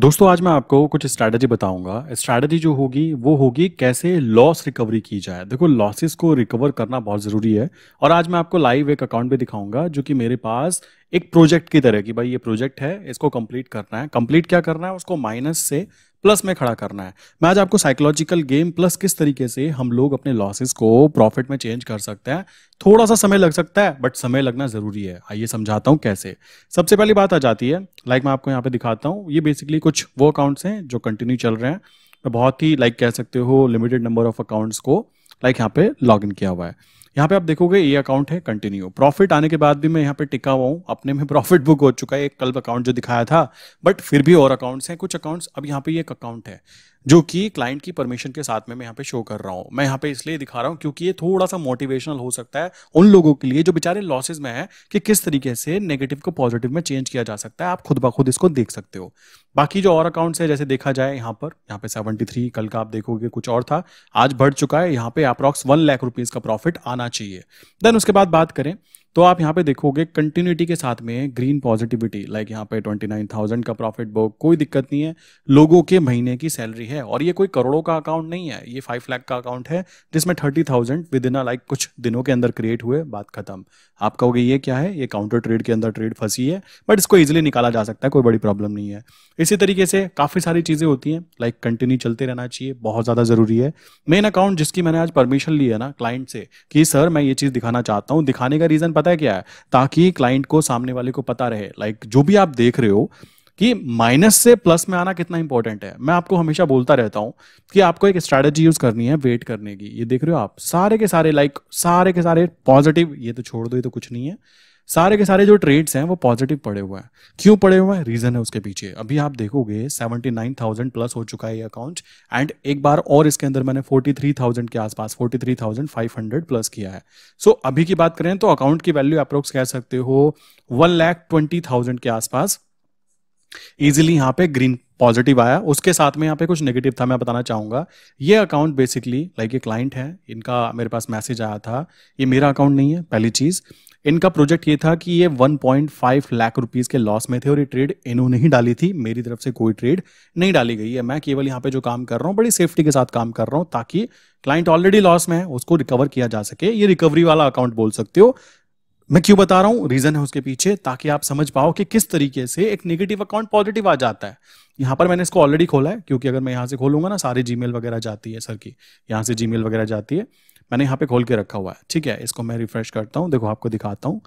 दोस्तों आज मैं आपको कुछ स्ट्रैटेजी बताऊंगा स्ट्रैटेजी जो होगी वो होगी कैसे लॉस रिकवरी की जाए देखो लॉसेस को रिकवर करना बहुत ज़रूरी है और आज मैं आपको लाइव एक अकाउंट भी दिखाऊंगा जो कि मेरे पास एक प्रोजेक्ट की तरह की भाई ये प्रोजेक्ट है इसको कंप्लीट करना है कंप्लीट क्या करना है उसको माइनस से प्लस में खड़ा करना है मैं आज आपको साइकोलॉजिकल गेम प्लस किस तरीके से हम लोग अपने लॉसेस को प्रॉफिट में चेंज कर सकते हैं थोड़ा सा समय लग सकता है बट समय लगना जरूरी है आइए समझाता हूँ कैसे सबसे पहली बात आ जाती है लाइक मैं आपको यहाँ पे दिखाता हूँ ये बेसिकली कुछ वो अकाउंट्स हैं जो कंटिन्यू चल रहे हैं तो बहुत ही लाइक कह सकते हो लिमिटेड नंबर ऑफ अकाउंट्स को लाइक यहाँ पे लॉग किया हुआ है यहाँ पे आप देखोगे ये अकाउंट है कंटिन्यू प्रॉफिट आने के बाद भी मैं यहाँ पे टिका हुआ हूँ अपने में प्रॉफिट बुक हो चुका है एक कल अकाउंट जो दिखाया था बट फिर भी और अकाउंट्स हैं कुछ अकाउंट्स अब यहाँ पे एक अकाउंट है जो कि क्लाइंट की परमिशन के साथ में मैं यहाँ पे शो कर रहा हूँ मैं यहाँ पे इसलिए दिखा रहा हूँ क्योंकि ये थोड़ा सा मोटिवेशनल हो सकता है उन लोगों के लिए जो बेचारे लॉसेज में है कि किस तरीके से नेगेटिव को पॉजिटिव में चेंज किया जा सकता है आप खुद ब खुद इसको देख सकते हो बाकी जो और अकाउंट्स है जैसे देखा जाए यहाँ पर यहाँ पे थ्री कल का आप देखोगे कुछ और था आज बढ़ चुका है यहाँ पे अप्रॉक्स वन लाख रुपीज का प्रॉफिट आना चाहिए देन उसके बाद बात करें तो आप यहाँ पे देखोगे कंटिन्यूटी के साथ में ग्रीन पॉजिटिविटी लाइक यहाँ पे ट्वेंटी नाइन थाउजेंड का प्रॉफिट बुक कोई दिक्कत नहीं है लोगों के महीने की सैलरी है और ये कोई करोड़ों का अकाउंट नहीं है ये फाइव लाख का अकाउंट है जिसमें thirty thousand within like कुछ दिनों के अंदर क्रिएट हुए बात खत्म आप कहोगे ये क्या है ये काउंटर ट्रेड के अंदर ट्रेड फंसी है बट इसको ईजिली निकाला जा सकता है कोई बड़ी प्रॉब्लम नहीं है इसी तरीके से काफ़ी सारी चीज़ें होती हैं लाइक कंटिन्यू चलते रहना चाहिए बहुत ज़्यादा ज़रूरी है मेन अकाउंट जिसकी मैंने आज परमिशन ली है ना क्लाइंट से कि सर मैं ये चीज़ दिखाना चाहता हूँ दिखाने का रीज़न पता है क्या है ताकि क्लाइंट को सामने वाले को पता रहे लाइक like, जो भी आप देख रहे हो कि माइनस से प्लस में आना कितना इंपॉर्टेंट है मैं आपको हमेशा बोलता रहता हूं कि आपको एक स्ट्रैटेजी यूज करनी है वेट करने की ये देख रहे हो आप सारे के सारे लाइक like, सारे के सारे पॉजिटिव ये तो छोड़ दो ये तो कुछ नहीं है सारे के सारे जो ट्रेड्स हैं वो पॉजिटिव पड़े हुए हैं क्यों पड़े हुए हैं रीजन है उसके पीछे अभी आप देखोगे थाउजेंड प्लस हो चुका है ये अकाउंट एंड एक बार और इसके अंदर मैंने फोर्टी थ्री थाउजेंड के आसपास forty three thousand five hundred plus किया है सो so, अभी की बात करें तो अकाउंट की वैल्यू अप्रोक्स कह सकते हो वन लैख ट्वेंटी थाउजेंड के आसपास इजिली यहाँ पे ग्रीन पॉजिटिव आया उसके साथ में यहाँ पे कुछ नेगेटिव था मैं बताना चाहूंगा ये अकाउंट बेसिकली लाइक ये क्लाइंट है इनका मेरे पास मैसेज आया था ये मेरा अकाउंट नहीं है पहली चीज़ इनका प्रोजेक्ट ये था कि ये 1.5 लाख रुपीस के लॉस में थे और ये ट्रेड इन्होंने ही डाली थी मेरी तरफ से कोई ट्रेड नहीं डाली गई है मैं केवल यहाँ पे जो काम कर रहा हूँ बड़ी सेफ्टी के साथ काम कर रहा हूँ ताकि क्लाइंट ऑलरेडी लॉस में है उसको रिकवर किया जा सके ये रिकवरी वाला अकाउंट बोल सकते हो मैं क्यों बता रहा हूँ रीजन है उसके पीछे ताकि आप समझ पाओ कि किस तरीके से एक नेगेटिव अकाउंट पॉजिटिव आ जाता है यहाँ पर मैंने इसको ऑलरेडी खोला है क्योंकि अगर मैं यहाँ से खोलूंगा ना सारी जी वगैरह जाती है सर की यहाँ से जी वगैरह जाती है मैंने यहाँ पे खोल के रखा हुआ है ठीक है इसको मैं रिफ्रेश करता हूँ देखो आपको दिखाता हूँ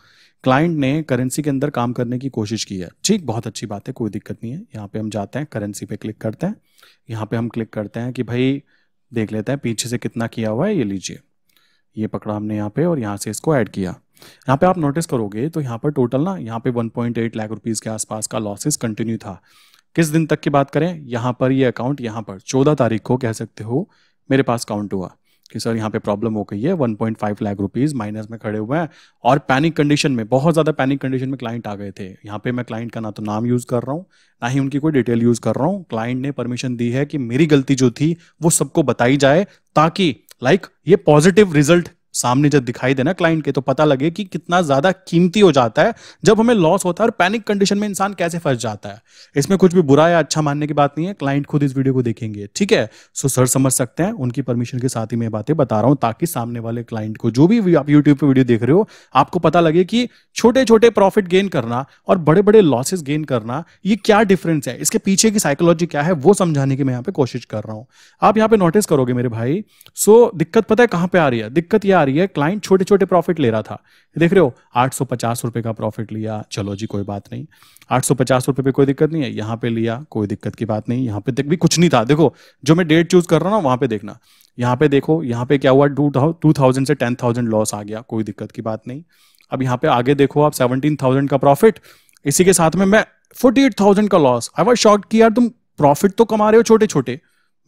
क्लाइंट ने करेंसी के अंदर काम करने की कोशिश की है ठीक बहुत अच्छी बात है कोई दिक्कत नहीं है यहाँ पे हम जाते हैं करेंसी पे क्लिक करते हैं यहाँ पे हम क्लिक करते हैं कि भाई देख लेते हैं पीछे से कितना किया हुआ है ये लीजिए ये पकड़ा हमने यहाँ पे और यहाँ से इसको ऐड किया यहाँ पे आप नोटिस करोगे तो यहाँ पर टोटल ना यहाँ पे 1.8 लाख रुपीज़ के आसपास का लॉसेस कंटिन्यू था किस दिन तक की बात करें यहाँ पर ये अकाउंट यहाँ पर चौदह तारीख को कह सकते हो मेरे पास काउंट हुआ कि सर यहाँ पे प्रॉब्लम हो गई है 1.5 लाख रुपीस माइनस में खड़े हुए हैं और पैनिक कंडीशन में बहुत ज़्यादा पैनिक कंडीशन में क्लाइंट आ गए थे यहाँ पे मैं क्लाइंट का ना तो नाम यूज़ कर रहा हूँ ना ही उनकी कोई डिटेल यूज़ कर रहा हूँ क्लाइंट ने परमिशन दी है कि मेरी गलती जो थी वो सबको बताई जाए ताकि लाइक like, ये पॉजिटिव रिजल्ट सामने जब दिखाई देना क्लाइंट के तो पता लगे कि कितना ज्यादा कीमती हो जाता है जब हमें लॉस होता है और पैनिक कंडीशन में इंसान कैसे फंस जाता है इसमें कुछ भी बुरा या अच्छा मानने की बात नहीं है क्लाइंट खुद इस वीडियो को देखेंगे ठीक है सो सर समझ सकते हैं उनकी परमिशन के साथ ही मैं बातें बता रहा हूं ताकि सामने वाले क्लाइंट को जो भी आप यूट्यूब पर वीडियो देख रहे हो आपको पता लगे कि छोटे छोटे प्रॉफिट गेन करना और बड़े बड़े लॉसेस गेन करना ये क्या डिफरेंस है इसके पीछे की साइकोलॉजी क्या है वो समझाने की मैं यहाँ पे कोशिश कर रहा हूँ आप यहाँ पे नोटिस करोगे मेरे भाई सो दिक्कत पता है कहाँ पे आ रही है दिक्कत यह आ रही है क्लाइंट छोटे छोटे प्रॉफिट ले रहा था देख रहे हो आठ रुपए का प्रॉफिट लिया चलो जी कोई बात नहीं आठ रुपए पे कोई दिक्कत नहीं है यहाँ पे लिया कोई दिक्कत की बात नहीं यहाँ पे देख भी कुछ नहीं था देखो जो मैं डेट चूज कर रहा हूँ ना वहां पे देखना यहाँ पे देखो यहाँ पे क्या हुआ टू से टेन लॉस आ गया कोई दिक्कत की बात नहीं अब यहाँ पे आगे देखो आप सेवनटीन का प्रॉफिट इसी के साथ में मैं फोर्टी का लॉस आई वॉज शॉर्ट किया तुम प्रॉफिट तो कमा रहे हो छोटे छोटे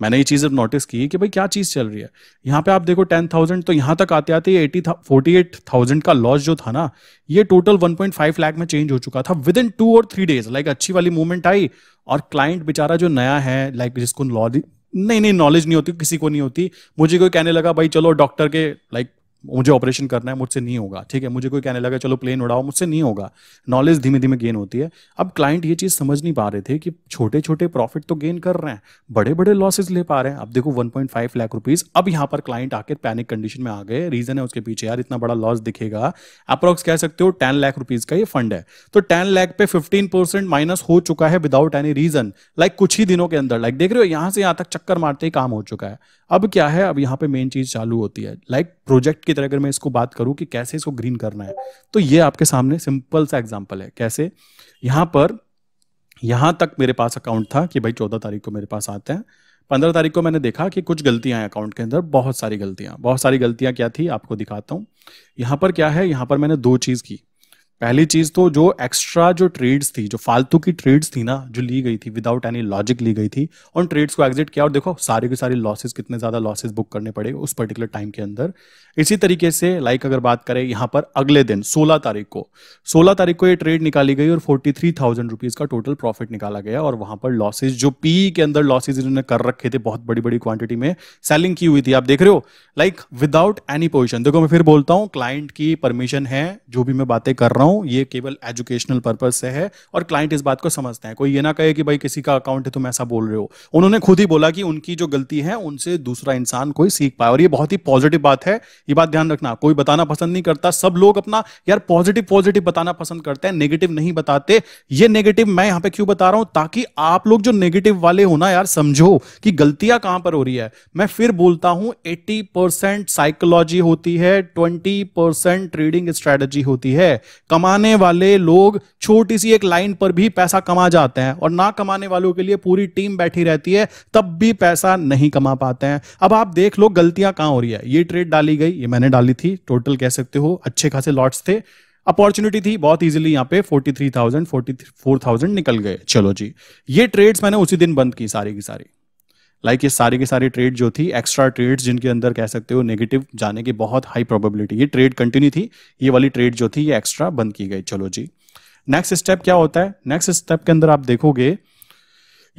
मैंने ये चीज़ अब नोटिस की कि भाई क्या चीज़ चल रही है यहाँ पे आप देखो टेन थाउजेंड तो यहाँ तक आते आते एटी फोर्टी एट थाउजेंड का लॉस जो था ना ये total one point five lakh में चेंज हो चुका था विद इन टू और थ्री डेज लाइक अच्छी वाली मूवमेंट आई और क्लाइंट बेचारा जो नया है लाइक like, जिसको नॉलेज नहीं नहीं नॉलेज नहीं होती किसी को नहीं होती मुझे कोई कहने लगा भाई चलो डॉक्टर के लाइक मुझे ऑपरेशन करना है मुझसे नहीं होगा ठीक है मुझे कोई कहने लगा चलो प्लेन उड़ाओ मुझसे नहीं होगा नॉलेज धीमे धीमे गेन होती है अब क्लाइंट ये चीज़ समझ नहीं पा रहे थे कि छोटे छोटे प्रॉफिट तो गेन कर रहे हैं बड़े बड़े लॉसेज ले पा रहे हैं अब देखो 1.5 लाख रुपीज़ अब यहाँ पर क्लाइंट आके पैनिक कंडीशन में आ गए रीज़न है उसके पीछे यार इतना बड़ा लॉस दिखेगा अप्रॉक्स कह सकते हो टेन लाख रुपीज़ का ये फंड है तो टेन लाख पे फिफ्टीन माइनस हो चुका है विदाउट एनी रीज़न लाइक कुछ ही दिनों के अंदर लाइक देख रहे हो यहाँ से यहां तक चक्कर मारते ही काम हो चुका है अब क्या है अब यहाँ पे मेन चीज चालू होती है लाइक like प्रोजेक्ट की तरह अगर मैं इसको बात करूँ कि कैसे इसको ग्रीन करना है तो ये आपके सामने सिंपल सा एग्जाम्पल है कैसे यहाँ पर यहाँ तक मेरे पास अकाउंट था कि भाई चौदह तारीख को मेरे पास आते हैं पंद्रह तारीख को मैंने देखा कि कुछ गलतियां हैं अकाउंट के अंदर बहुत सारी गलतियां बहुत सारी गलतियां क्या थी आपको दिखाता हूँ यहाँ पर क्या है यहाँ पर मैंने दो चीज़ की पहली चीज तो जो एक्स्ट्रा जो ट्रेड्स थी जो फालतू की ट्रेड्स थी ना जो ली गई थी विदाउट एनी लॉजिक ली गई थी उन ट्रेड्स को एग्जिट किया और देखो सारे के सारे लॉसेस कितने ज़्यादा लॉसेस बुक करने पड़े उस पर्टिकुलर टाइम के अंदर इसी तरीके से लाइक अगर बात करें यहां पर अगले दिन सोलह तारीख को सोलह तारीख को ये ट्रेड निकाली गई और फोर्टी थ्री थाउजेंड रुपीज़ का टोटल प्रॉफिट निकाला गया और वहां पर लॉसेज जो पी के अंदर लॉसेज इन्होंने कर रखे थे बहुत बड़ी बड़ी क्वांटिटी में सेलिंग की हुई थी आप देख रहे हो लाइक विदाउट एनी पोजिशन देखो मैं फिर बोलता हूँ क्लाइंट की परमिशन है जो भी मैं बातें कर रहा हूँ हूं ये केवल एजुकेशनल पर्पज से है और क्लाइंट इस बात को समझते हैं कोई ये ना कहे कि भाई किसी का अकाउंट है तुम ऐसा बोल रहे हो उन्होंने खुद ही बोला कि उनकी जो गलती है उनसे दूसरा इंसान कोई सीख पाए और ये बहुत ही पॉजिटिव बात है ये बात ध्यान रखना कोई बताना पसंद नहीं करता सब लोग अपना यार पॉजिटिव पॉजिटिव बताना पसंद करते हैं नेगेटिव नहीं बताते ये नेगेटिव मैं यहां पर क्यों बता रहा हूं ताकि आप लोग जो नेगेटिव वाले हो ना यार समझो कि गलतियां कहां पर हो रही है मैं फिर बोलता हूं एट्टी साइकोलॉजी होती है ट्वेंटी ट्रेडिंग स्ट्रेटेजी होती है कम कमाने वाले लोग छोटी सी एक लाइन पर भी पैसा कमा जाते हैं और ना कमाने वालों के लिए पूरी टीम बैठी रहती है तब भी पैसा नहीं कमा पाते हैं अब आप देख लो गलतियां कहां हो रही है ये ट्रेड डाली गई ये मैंने डाली थी टोटल कह सकते हो अच्छे खासे लॉट्स थे अपॉर्चुनिटी थी बहुत इजीली यहाँ पे 43,000, 44,000 निकल गए चलो जी ये ट्रेड्स मैंने उसी दिन बंद की सारी की सारी लाइक ये सारी की सारी ट्रेड जो थी एक्स्ट्रा ट्रेड्स जिनके अंदर कह सकते हो नेगेटिव जाने की बहुत हाई प्रोबेबिलिटी ये ट्रेड कंटिन्यू थी ये वाली ट्रेड जो थी ये एक्स्ट्रा बंद की गई चलो जी नेक्स्ट स्टेप क्या होता है नेक्स्ट स्टेप के अंदर आप देखोगे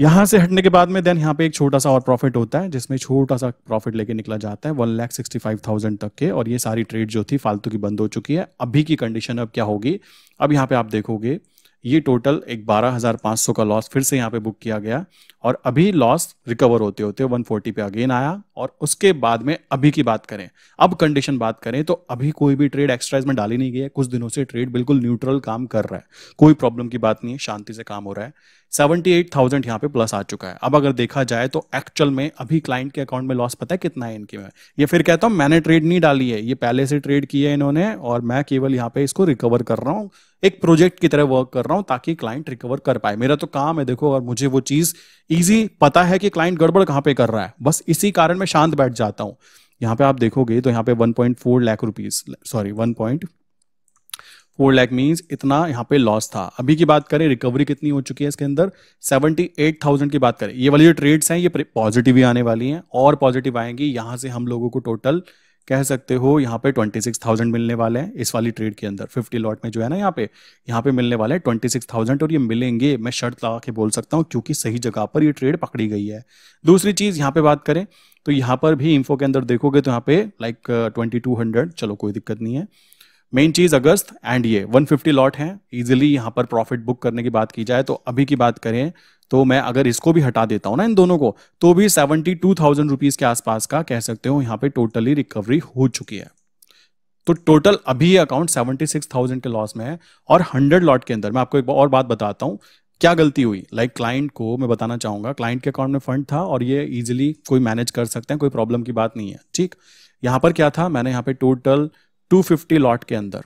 यहां से हटने के बाद में देन यहाँ पे एक छोटा सा और प्रॉफिट होता है जिसमें छोटा सा प्रॉफिट लेके निकला जाता है one lakh sixty five thousand तक के और ये सारी ट्रेड जो थी फालतू की बंद हो चुकी है अभी की कंडीशन अब क्या होगी अब यहाँ पे आप देखोगे ये टोटल एक बारह हजार पांच सौ का लॉस फिर से यहाँ पे बुक किया गया और अभी लॉस रिकवर होते होते 140 पे अगेन आया और उसके बाद में अभी की बात करें अब कंडीशन बात करें तो अभी कोई भी ट्रेड एक्स्ट्राइज में डाली नहीं गई है कुछ दिनों से ट्रेड बिल्कुल न्यूट्रल काम कर रहा है कोई प्रॉब्लम की बात नहीं है शांति से काम हो रहा है सेवेंटी एट थाउजेंड यहाँ पे प्लस आ चुका है अब अगर देखा जाए तो एक्चुअल में अभी क्लाइंट के अकाउंट में लॉस पता है कितना है इनके में ये फिर कहता हूँ मैंने ट्रेड नहीं डाली है ये पहले से ट्रेड की है इन्होंने और मैं केवल यहाँ पे इसको रिकवर कर रहा हूँ एक प्रोजेक्ट की तरह वर्क कर रहा हूँ ताकि क्लाइंट रिकवर कर पाए मेरा तो काम है देखो और मुझे वो चीज़ ईजी पता है कि क्लाइंट गड़बड़ कहाँ पे कर रहा है बस इसी कारण मैं शांत बैठ जाता हूँ यहाँ पे आप देखोगे तो यहाँ पे one point four lakh rupees sorry one point four lakh means इतना यहाँ पे लॉस था अभी की बात करें रिकवरी कितनी हो चुकी है इसके अंदर सेवेंटी एट थाउजेंड की बात करें ये वाली जो ट्रेड्स हैं ये पॉजिटिव ही आने वाली हैं और पॉजिटिव आएंगी यहाँ से हम लोगों को टोटल कह सकते हो यहाँ पे ट्वेंटी सिक्स थाउजेंड मिलने वाले हैं इस वाली ट्रेड के अंदर फिफ्टी लॉट में जो है ना यहाँ पे यहाँ पे मिलने वाले हैं ट्वेंटी सिक्स थाउजेंड और ये मिलेंगे मैं शर्त लगा के बोल सकता हूँ क्योंकि सही जगह पर ये ट्रेड पकड़ी गई है दूसरी चीज़ यहाँ पे बात करें तो यहाँ पर भी इन्फो के अंदर देखोगे तो यहाँ पे लाइक ट्वेंटी टू हंड्रेड चलो कोई दिक्कत नहीं है मेन चीज अगस्त एंड ये 150 लॉट है इजिली यहाँ पर प्रॉफिट बुक करने की बात की जाए तो अभी की बात करें तो मैं अगर इसको भी हटा देता हूँ ना इन दोनों को तो भी सेवेंटी टू थाउजेंड रुपीज के आसपास का कह सकते हो यहाँ पे टोटली रिकवरी हो चुकी है तो टोटल अभी अकाउंट सेवेंटी सिक्स थाउजेंड के लॉस में है और हंड्रेड लॉट के अंदर मैं आपको एक और बात बताता हूँ क्या गलती हुई लाइक like क्लाइंट को मैं बताना चाहूंगा क्लाइंट के अकाउंट में फंड था और ये इजिली कोई मैनेज कर सकते हैं कोई प्रॉब्लम की बात नहीं है ठीक यहाँ पर क्या था मैंने यहाँ पे टोटल 250 लॉट के अंदर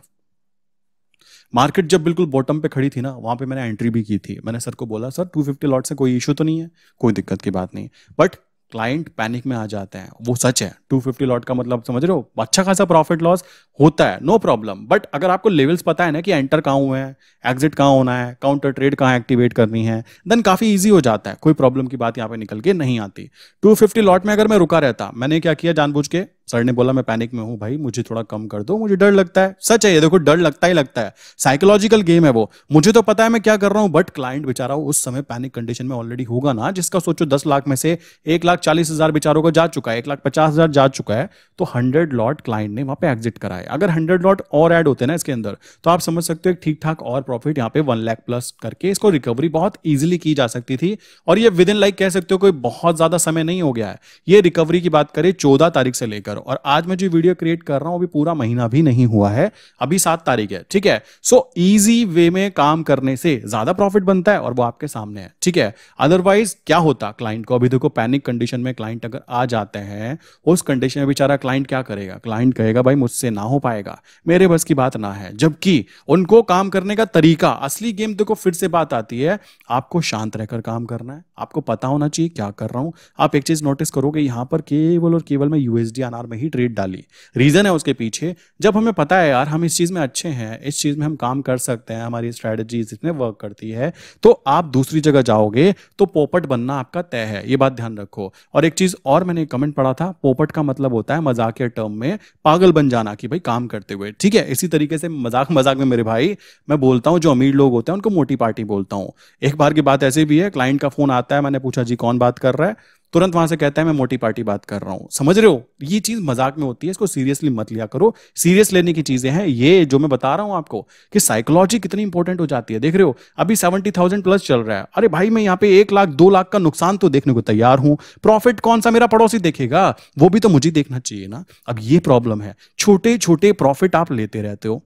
मार्केट जब बिल्कुल बॉटम पे खड़ी थी ना वहां पे मैंने एंट्री भी की थी मैंने सर को बोला सर 250 लॉट से कोई इशू तो नहीं है कोई दिक्कत की बात नहीं बट क्लाइंट पैनिक में आ जाते हैं वो सच है 250 लॉट का मतलब समझ रहे हो अच्छा खासा प्रॉफिट लॉस होता है नो प्रॉब्लम बट अगर आपको लेवल्स पता है ना कि एंटर कहाँ हुए हैं एग्जिट कहाँ होना है काउंटर ट्रेड कहाँ एक्टिवेट करनी है देन काफ़ी ईजी हो जाता है कोई प्रॉब्लम की बात यहाँ पे निकल के नहीं आती टू लॉट में अगर मैं रुका रहता मैंने क्या किया जानबूझ के सर ने बोला मैं पैनिक में हूं भाई मुझे थोड़ा कम कर दो मुझे डर लगता है सच है ये देखो डर लगता ही लगता है साइकोलॉजिकल गेम है वो मुझे तो पता है मैं क्या कर रहा हूं बट क्लाइंट बेचारा उस समय पैनिक कंडीशन में ऑलरेडी होगा ना जिसका सोचो दस लाख में से एक लाख चालीस हजार बेचारों का जा चुका है एक लाख पचास हजार जा चुका है तो हंड्रेड लॉट क्लाइंट ने वहां पे एग्जिट कराया अगर हंड्रेड लॉट और एड होते ना इसके अंदर तो आप समझ सकते हो एक ठीक ठाक और प्रॉफिट यहाँ पे वन लाख प्लस करके इसको रिकवरी बहुत ईजिली की जा सकती थी और ये विद इन लाइक कह सकते हो कोई बहुत ज्यादा समय नहीं हो गया है ये रिकवरी की बात करें चौदह तारीख से लेकर और आज मैं जो वीडियो क्रिएट कर रहा हूं अभी पूरा महीना भी नहीं हुआ है अभी सात तारीख है ठीक है सो इजी वे में काम करने से ज्यादा प्रॉफिट बनता है और वो आपके सामने है ठीक है अदरवाइज क्या होता क्लाइंट को अभी देखो पैनिक कंडीशन में क्लाइंट अगर आ जाते हैं उस कंडीशन में बेचारा क्लाइंट क्या करेगा क्लाइंट कहेगा भाई मुझसे ना हो पाएगा मेरे बस की बात ना है जबकि उनको काम करने का तरीका असली गेम देखो फिर से बात आती है आपको शांत रहकर काम करना है आपको पता होना चाहिए क्या कर रहा हूं आप एक चीज नोटिस करोगे यहां पर केवल और केवल मैं यूएसडी अनार बाजार में ही ट्रेड डाली रीज़न है उसके पीछे जब हमें पता है यार हम इस चीज़ में अच्छे हैं इस चीज़ में हम काम कर सकते हैं हमारी स्ट्रैटेजीज इसमें वर्क करती है तो आप दूसरी जगह जाओगे तो पोपट बनना आपका तय है ये बात ध्यान रखो और एक चीज़ और मैंने कमेंट पढ़ा था पोपट का मतलब होता है मजाक के टर्म में पागल बन जाना कि भाई काम करते हुए ठीक है इसी तरीके से मजाक मजाक में मेरे भाई मैं बोलता हूँ जो अमीर लोग होते हैं उनको मोटी पार्टी बोलता हूँ एक बार की बात ऐसी भी है क्लाइंट का फोन आता है मैंने पूछा जी कौन बात कर रहा है तुरंत वहां से कहता है मैं मोटी पार्टी बात कर रहा हूं समझ रहे हो ये चीज मजाक में होती है इसको सीरियसली मत लिया करो सीरियस लेने की चीजें हैं ये जो मैं बता रहा हूं आपको कि साइकोलॉजी कितनी इंपॉर्टेंट हो जाती है देख रहे हो अभी सेवेंटी थाउजेंड प्लस चल रहा है अरे भाई मैं यहाँ पे एक लाख दो लाख का नुकसान तो देखने को तैयार हूं प्रॉफिट कौन सा मेरा पड़ोसी देखेगा वो भी तो मुझे देखना चाहिए ना अब ये प्रॉब्लम है छोटे छोटे प्रॉफिट आप लेते रहते हो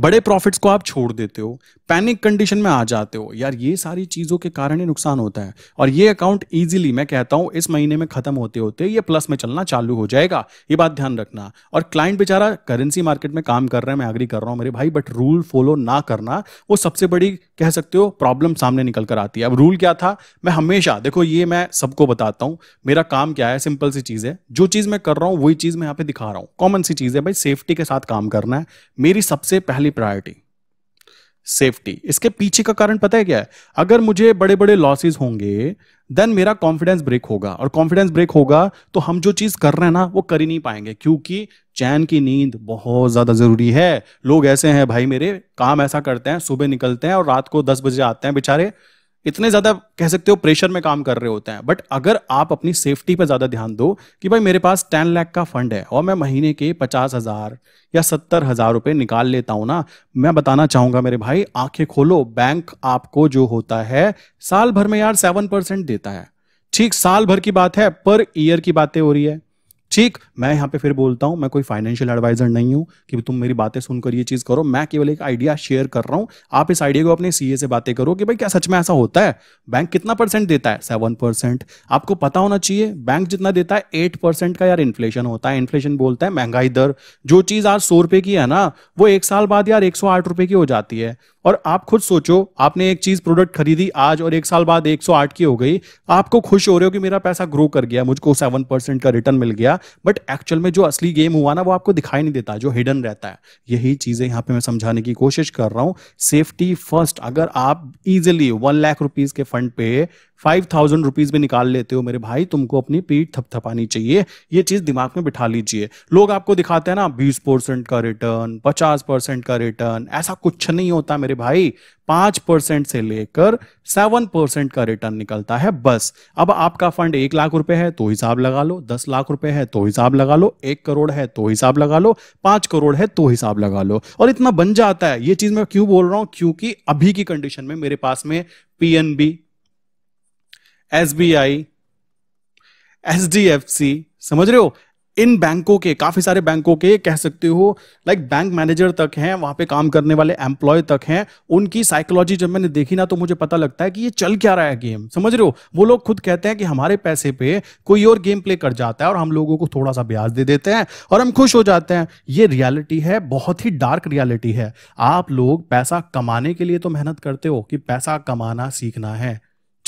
बड़े प्रॉफिट्स को आप छोड़ देते हो पैनिक कंडीशन में आ जाते हो यार ये सारी चीज़ों के कारण ही नुकसान होता है और ये अकाउंट ईजिली मैं कहता हूँ इस महीने में खत्म होते होते ये प्लस में चलना चालू हो जाएगा ये बात ध्यान रखना और क्लाइंट बेचारा करेंसी मार्केट में काम कर रहा है मैं एग्री कर रहा हूँ मेरे भाई बट रूल फॉलो ना करना वो सबसे बड़ी कह सकते हो प्रॉब्लम सामने निकल कर आती है अब रूल क्या था मैं हमेशा देखो ये मैं सबको बताता हूँ मेरा काम क्या है सिंपल सी चीज़ है जो चीज़ मैं कर रहा हूँ वही चीज़ मैं यहाँ पे दिखा रहा हूँ कॉमन सी चीज़ है भाई सेफ्टी के साथ काम करना है मेरी सबसे पहली प्रायोरिटी सेफ्टी इसके पीछे का कारण पता है क्या है अगर मुझे बड़े बड़े लॉसेज होंगे देन मेरा कॉन्फिडेंस ब्रेक होगा और कॉन्फिडेंस ब्रेक होगा तो हम जो चीज कर रहे हैं ना वो कर ही नहीं पाएंगे क्योंकि चैन की नींद बहुत ज्यादा जरूरी है लोग ऐसे हैं भाई मेरे काम ऐसा करते हैं सुबह निकलते हैं और रात को दस बजे आते हैं बेचारे इतने ज्यादा कह सकते हो प्रेशर में काम कर रहे होते हैं बट अगर आप अपनी सेफ्टी पर ज्यादा ध्यान दो कि भाई मेरे पास टेन लाख का फंड है और मैं महीने के पचास हजार या सत्तर हजार रुपये निकाल लेता हूं ना मैं बताना चाहूंगा मेरे भाई आंखें खोलो बैंक आपको जो होता है साल भर में यार सेवन परसेंट देता है ठीक साल भर की बात है पर ईयर की बातें हो रही है ठीक मैं यहाँ पे फिर बोलता हूँ मैं कोई फाइनेंशियल एडवाइजर नहीं हूँ कि तुम मेरी बातें सुनकर ये चीज़ करो मैं केवल एक आइडिया शेयर कर रहा हूँ आप इस आइडिया को अपने सीए से बातें करो कि भाई क्या सच में ऐसा होता है बैंक कितना परसेंट देता है सेवन परसेंट आपको पता होना चाहिए बैंक जितना देता है एट परसेंट का यार इन्फ्लेशन होता है इन्फ्लेशन बोलता है महंगाई दर जो चीज़ आज सौ रुपये की है ना वो एक साल बाद यार एक सौ आठ रुपये की हो जाती है और आप खुद सोचो आपने एक चीज प्रोडक्ट खरीदी आज और एक साल बाद 108 की हो गई आपको खुश हो रहे हो कि मेरा पैसा ग्रो कर गया मुझको सेवन परसेंट का रिटर्न मिल गया बट एक्चुअल में जो असली गेम हुआ ना वो आपको दिखाई नहीं देता जो हिडन रहता है यही चीजें यहां पे मैं समझाने की कोशिश कर रहा हूं सेफ्टी फर्स्ट अगर आप इजिली वन लाख रुपीज के फंड पे फाइव थाउजेंड रुपीज भी निकाल लेते हो मेरे भाई तुमको अपनी पीठ थपथपानी चाहिए ये चीज दिमाग में बिठा लीजिए लोग आपको दिखाते हैं ना बीस परसेंट का रिटर्न पचास परसेंट का रिटर्न ऐसा कुछ नहीं होता मेरे भाई पांच परसेंट से लेकर सेवन परसेंट का रिटर्न निकलता है बस अब आपका फंड एक लाख रुपए है तो हिसाब लगा लो दस लाख रुपए है तो हिसाब लगा लो एक करोड़ है तो हिसाब लगा लो पांच करोड़ है तो हिसाब लगा लो और इतना बन जाता है ये चीज मैं क्यों बोल रहा हूं क्योंकि अभी की कंडीशन में मेरे पास में PNB S B I H D F C समझ रहे हो इन बैंकों के काफी सारे बैंकों के कह सकते हो लाइक बैंक मैनेजर तक हैं वहां पे काम करने वाले एम्प्लॉय तक हैं उनकी साइकोलॉजी जब मैंने देखी ना तो मुझे पता लगता है कि ये चल क्या रहा है गेम समझ रहे हो वो लोग खुद कहते हैं कि हमारे पैसे पे कोई और गेम प्ले कर जाता है और हम लोगों को थोड़ा सा ब्याज दे देते हैं और हम खुश हो जाते हैं ये रियालिटी है बहुत ही डार्क रियालिटी है आप लोग पैसा कमाने के लिए तो मेहनत करते हो कि पैसा कमाना सीखना है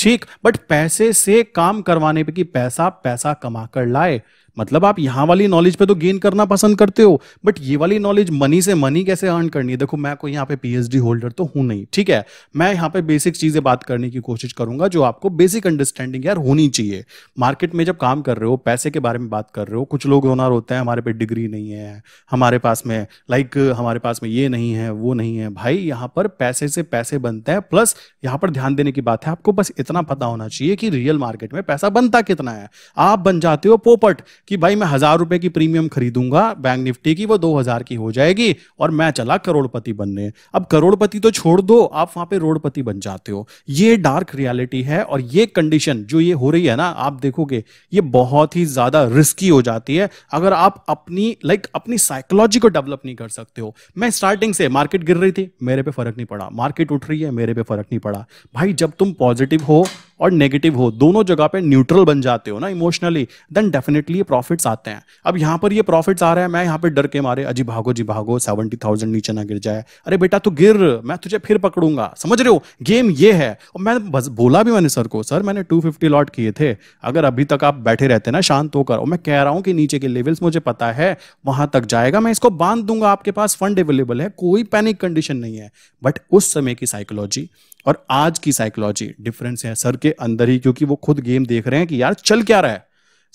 ठीक बट पैसे से काम करवाने पे कि पैसा पैसा कमा कर लाए मतलब आप यहाँ वाली नॉलेज पे तो गेन करना पसंद करते हो बट ये वाली नॉलेज मनी से मनी कैसे अर्न करनी है देखो मैं कोई यहाँ पे पीएचडी होल्डर तो हूँ नहीं ठीक है मैं यहाँ पे बेसिक चीजें बात करने की कोशिश करूंगा जो आपको बेसिक अंडरस्टैंडिंग यार होनी चाहिए मार्केट में जब काम कर रहे हो पैसे के बारे में बात कर रहे हो कुछ लोग ओनर होते हैं हमारे पे डिग्री नहीं है हमारे पास में लाइक हमारे पास में ये नहीं है वो नहीं है भाई यहाँ पर पैसे से पैसे बनते हैं प्लस यहाँ पर ध्यान देने की बात है आपको बस इतना पता होना चाहिए कि रियल मार्केट में पैसा बनता कितना है आप बन जाते हो पोपट कि भाई मैं हजार रुपए की प्रीमियम खरीदूंगा बैंक निफ्टी की वो दो हजार की हो जाएगी और मैं चला करोड़पति बनने अब करोड़पति तो छोड़ दो आप वहां पे रोडपति बन जाते हो ये डार्क रियलिटी है और ये कंडीशन जो ये हो रही है ना आप देखोगे ये बहुत ही ज्यादा रिस्की हो जाती है अगर आप अपनी लाइक like, अपनी साइकोलॉजी को डेवलप नहीं कर सकते हो मैं स्टार्टिंग से मार्केट गिर रही थी मेरे पे फर्क नहीं पड़ा मार्केट उठ रही है मेरे पे फर्क नहीं पड़ा भाई जब तुम पॉजिटिव हो और नेगेटिव हो दोनों जगह पे न्यूट्रल बन जाते हो ना इमोशनली देन डेफिनेटली ये प्रॉफिट्स आते हैं अब यहाँ पर ये प्रॉफिट्स आ रहे हैं मैं यहाँ पे डर के मारे अजी भागो जी भागो सेवेंटी थाउजेंड नीचे ना गिर जाए अरे बेटा तू गिर मैं तुझे फिर पकड़ूंगा समझ रहे हो गेम ये है और मैं बस बोला भी मैंने सर को सर मैंने टू फिफ्टी लॉट किए थे अगर अभी तक आप बैठे रहते ना शांत होकर और मैं कह रहा हूँ कि नीचे के लेवल्स मुझे पता है वहां तक जाएगा मैं इसको बांध दूंगा आपके पास फंड अवेलेबल है कोई पैनिक कंडीशन नहीं है बट उस समय की साइकोलॉजी और आज की साइकोलॉजी डिफरेंस है सर के अंदर ही क्योंकि वो खुद गेम देख रहे हैं कि यार चल क्या रहा है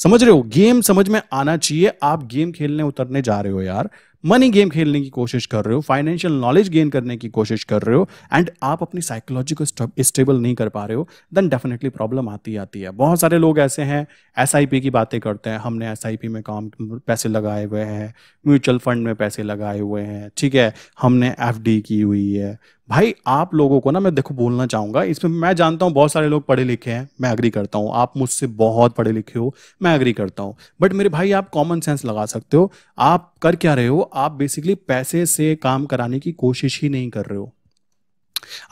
समझ रहे हो गेम समझ में आना चाहिए आप गेम खेलने उतरने जा रहे हो यार मनी गेम खेलने की कोशिश कर रहे हो फाइनेंशियल नॉलेज गेन करने की कोशिश कर रहे हो एंड आप अपनी साइकोलॉजी को स्टेबल नहीं कर पा रहे हो देन डेफिनेटली प्रॉब्लम आती आती है बहुत सारे लोग ऐसे हैं एस की बातें करते हैं हमने एस में काम पैसे लगाए हुए हैं म्यूचुअल फंड में पैसे लगाए हुए हैं ठीक है हमने एफ की हुई है भाई आप लोगों को ना मैं देखो बोलना चाहूँगा इसमें मैं जानता हूँ बहुत सारे लोग पढ़े लिखे हैं मैं अग्री करता हूँ आप मुझसे बहुत पढ़े लिखे हो मैं अग्री करता हूँ बट मेरे भाई आप कॉमन सेंस लगा सकते हो आप कर क्या रहे हो आप बेसिकली पैसे से काम कराने की कोशिश ही नहीं कर रहे हो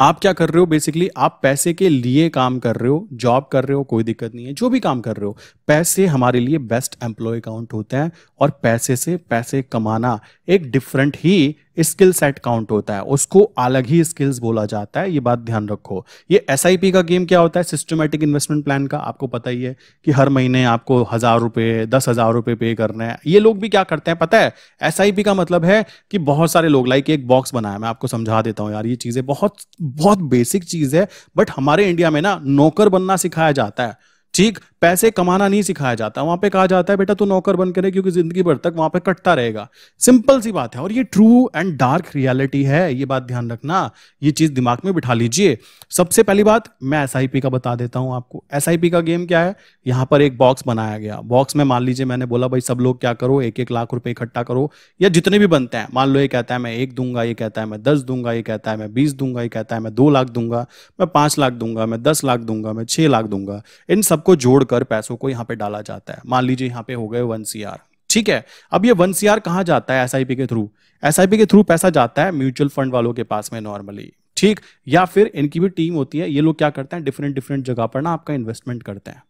आप क्या कर रहे हो बेसिकली आप पैसे के लिए काम कर रहे हो जॉब कर रहे हो कोई दिक्कत नहीं है जो भी काम कर रहे हो पैसे हमारे लिए बेस्ट एम्प्लॉय अकाउंट होते हैं और पैसे से पैसे कमाना एक डिफरेंट ही स्किल सेट काउंट होता है उसको अलग ही स्किल्स बोला जाता है ये बात ध्यान रखो ये एस का गेम क्या होता है सिस्टमेटिक इन्वेस्टमेंट प्लान का आपको पता ही है कि हर महीने आपको हजार रुपये दस हजार रुपये पे करना है ये लोग भी क्या करते हैं पता है एस का मतलब है कि बहुत सारे लोग लाइक एक बॉक्स बनाया मैं आपको समझा देता हूँ यार ये चीज़ें बहुत बहुत बेसिक चीज़ है बट हमारे इंडिया में ना नौकर बनना सिखाया जाता है ठीक पैसे कमाना नहीं सिखाया जाता वहां पे कहा जाता है बेटा तू नौकर बन करे क्योंकि जिंदगी भर तक वहां पे कटता रहेगा सिंपल सी बात है और ये ट्रू एंड डार्क रियलिटी है ये बात ध्यान रखना ये चीज दिमाग में बिठा लीजिए सबसे पहली बात मैं एस का बता देता हूं आपको एस का गेम क्या है यहां पर एक बॉक्स बनाया गया बॉक्स में मान लीजिए मैंने बोला भाई सब लोग क्या करो एक एक लाख रुपए इकट्ठा करो या जितने भी बनते हैं मान लो ये कहता है मैं एक दूंगा ये कहता है मैं दस दूंगा ये कहता है मैं बीस दूंगा ये कहता है मैं दो लाख दूंगा मैं पांच लाख दूंगा मैं दस लाख दूंगा मैं छह लाख दूंगा इन सब सबको जोड़कर पैसों को यहाँ पे डाला जाता है मान लीजिए यहाँ पे हो गए वन सी ठीक है अब ये वन सी आर जाता है एस के थ्रू एस के थ्रू पैसा जाता है म्यूचुअल फंड वालों के पास में नॉर्मली ठीक या फिर इनकी भी टीम होती है ये लोग क्या करते हैं डिफरेंट डिफरेंट जगह पर ना आपका इन्वेस्टमेंट करते हैं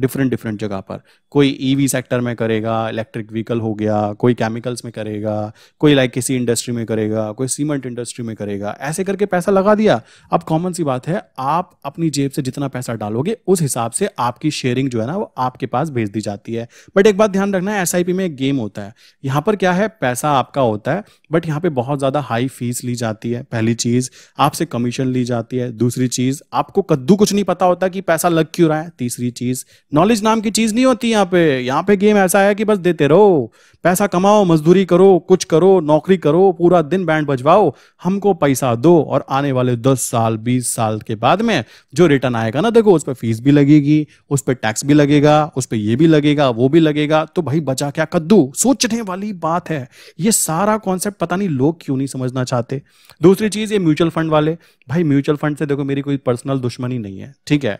डिफरेंट डिफरेंट जगह पर कोई ईवी e सेक्टर में करेगा इलेक्ट्रिक व्हीकल हो गया कोई केमिकल्स में करेगा कोई लाइक किसी इंडस्ट्री में करेगा कोई सीमेंट इंडस्ट्री में करेगा ऐसे करके पैसा लगा दिया अब कॉमन सी बात है आप अपनी जेब से जितना पैसा डालोगे उस हिसाब से आपकी शेयरिंग जो है ना वो आपके पास भेज दी जाती है बट एक बात ध्यान रखना है एस में एक गेम होता है यहाँ पर क्या है पैसा आपका होता है बट यहाँ पर बहुत ज़्यादा हाई फीस ली जाती है पहली चीज़ आपसे कमीशन ली जाती है दूसरी चीज़ आपको कद्दू कुछ नहीं पता होता कि पैसा लग क्यों रहा है तीसरी चीज़ नॉलेज नाम की चीज नहीं होती यहाँ पे यहाँ पे गेम ऐसा है कि बस देते रहो पैसा कमाओ मजदूरी करो कुछ करो नौकरी करो पूरा दिन बैंड बजवाओ हमको पैसा दो और आने वाले दस साल बीस साल के बाद में जो रिटर्न आएगा ना देखो उस पर फीस भी लगेगी उस पर टैक्स भी लगेगा उस पर ये भी लगेगा वो भी लगेगा तो भाई बचा क्या कद्दू सोचने वाली बात है ये सारा कॉन्सेप्ट पता नहीं लोग क्यों नहीं समझना चाहते दूसरी चीज ये म्यूचुअल फंड वाले भाई म्यूचुअल फंड से देखो मेरी कोई पर्सनल दुश्मनी नहीं है ठीक है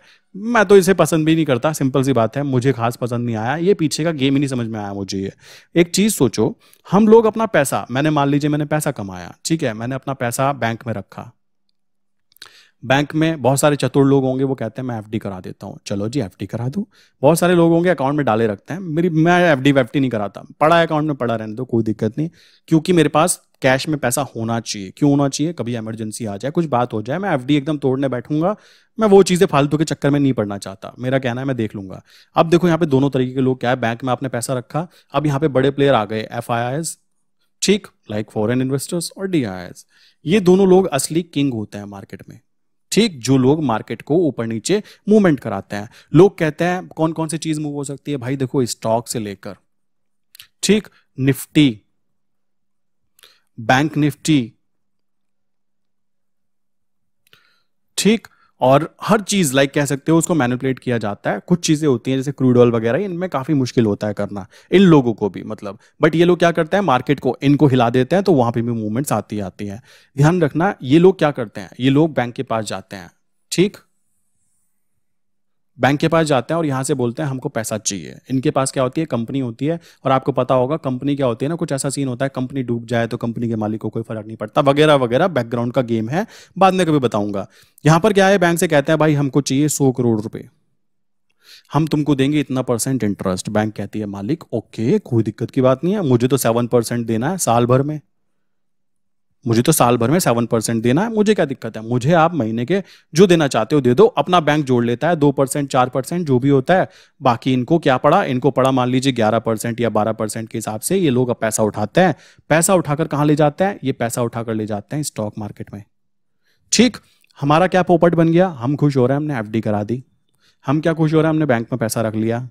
मैं तो इसे पसंद भी नहीं करता सिंपल सिंपल सी बात है मुझे खास पसंद नहीं आया ये पीछे का गेम ही नहीं समझ में आया मुझे ये एक चीज़ सोचो हम लोग अपना पैसा मैंने मान लीजिए मैंने पैसा कमाया ठीक है मैंने अपना पैसा बैंक में रखा बैंक में बहुत सारे चतुर लोग होंगे वो कहते हैं मैं एफडी करा देता हूँ चलो जी एफडी करा दूँ बहुत सारे लोग होंगे अकाउंट में डाले रखते हैं मेरी मैं एफडी डी नहीं कराता पड़ा अकाउंट में पड़ा रहने दो कोई दिक्कत नहीं क्योंकि मेरे पास कैश में पैसा होना चाहिए क्यों होना चाहिए कभी इमरजेंसी आ जाए कुछ बात हो जाए मैं एफ एकदम तोड़ने बैठूंगा मैं वो चीज़ें फालतू के चक्कर में नहीं पड़ना चाहता मेरा कहना है मैं देख लूंगा अब देखो यहाँ पे दोनों तरीके के लोग क्या है बैंक में आपने पैसा रखा अब यहाँ पे बड़े प्लेयर आ गए एफ ठीक लाइक फॉरेन इन्वेस्टर्स और डी ये दोनों लोग असली किंग होते हैं मार्केट में ठीक जो लोग मार्केट को ऊपर नीचे मूवमेंट कराते हैं लोग कहते हैं कौन कौन सी चीज मूव हो सकती है भाई देखो स्टॉक से लेकर ठीक निफ्टी बैंक निफ्टी ठीक और हर चीज लाइक कह सकते हो उसको मैनिपुलेट किया जाता है कुछ चीजें होती हैं जैसे क्रूड ऑयल वगैरह इनमें काफी मुश्किल होता है करना इन लोगों को भी मतलब बट ये लोग क्या करते हैं मार्केट को इनको हिला देते हैं तो वहां पे भी मूवमेंट्स आती आती हैं ध्यान रखना ये लोग क्या करते हैं ये लोग बैंक के पास जाते हैं ठीक बैंक के पास जाते हैं और यहाँ से बोलते हैं हमको पैसा चाहिए इनके पास क्या होती है कंपनी होती है और आपको पता होगा कंपनी क्या होती है ना कुछ ऐसा सीन होता है कंपनी डूब जाए तो कंपनी के मालिक को कोई फर्क नहीं पड़ता वगैरह वगैरह बैकग्राउंड का गेम है बाद में कभी बताऊंगा यहां पर क्या है बैंक से कहते हैं भाई हमको चाहिए सौ करोड़ रुपए हम तुमको देंगे इतना परसेंट इंटरेस्ट बैंक कहती है मालिक ओके कोई दिक्कत की बात नहीं है मुझे तो सेवन परसेंट देना है साल भर में मुझे तो साल भर में सेवन परसेंट देना है मुझे क्या दिक्कत है मुझे आप महीने के जो देना चाहते हो दे दो अपना बैंक जोड़ लेता है दो परसेंट चार परसेंट जो भी होता है बाकी इनको क्या पड़ा इनको पड़ा मान लीजिए ग्यारह परसेंट या बारह परसेंट के हिसाब से ये लोग अब पैसा उठाते हैं पैसा उठाकर कहाँ ले जाते हैं ये पैसा उठाकर ले जाते हैं स्टॉक मार्केट में ठीक हमारा क्या पोपट बन गया हम खुश हो रहे हैं हमने एफ करा दी हम क्या खुश हो रहे हैं हमने बैंक में पैसा रख लिया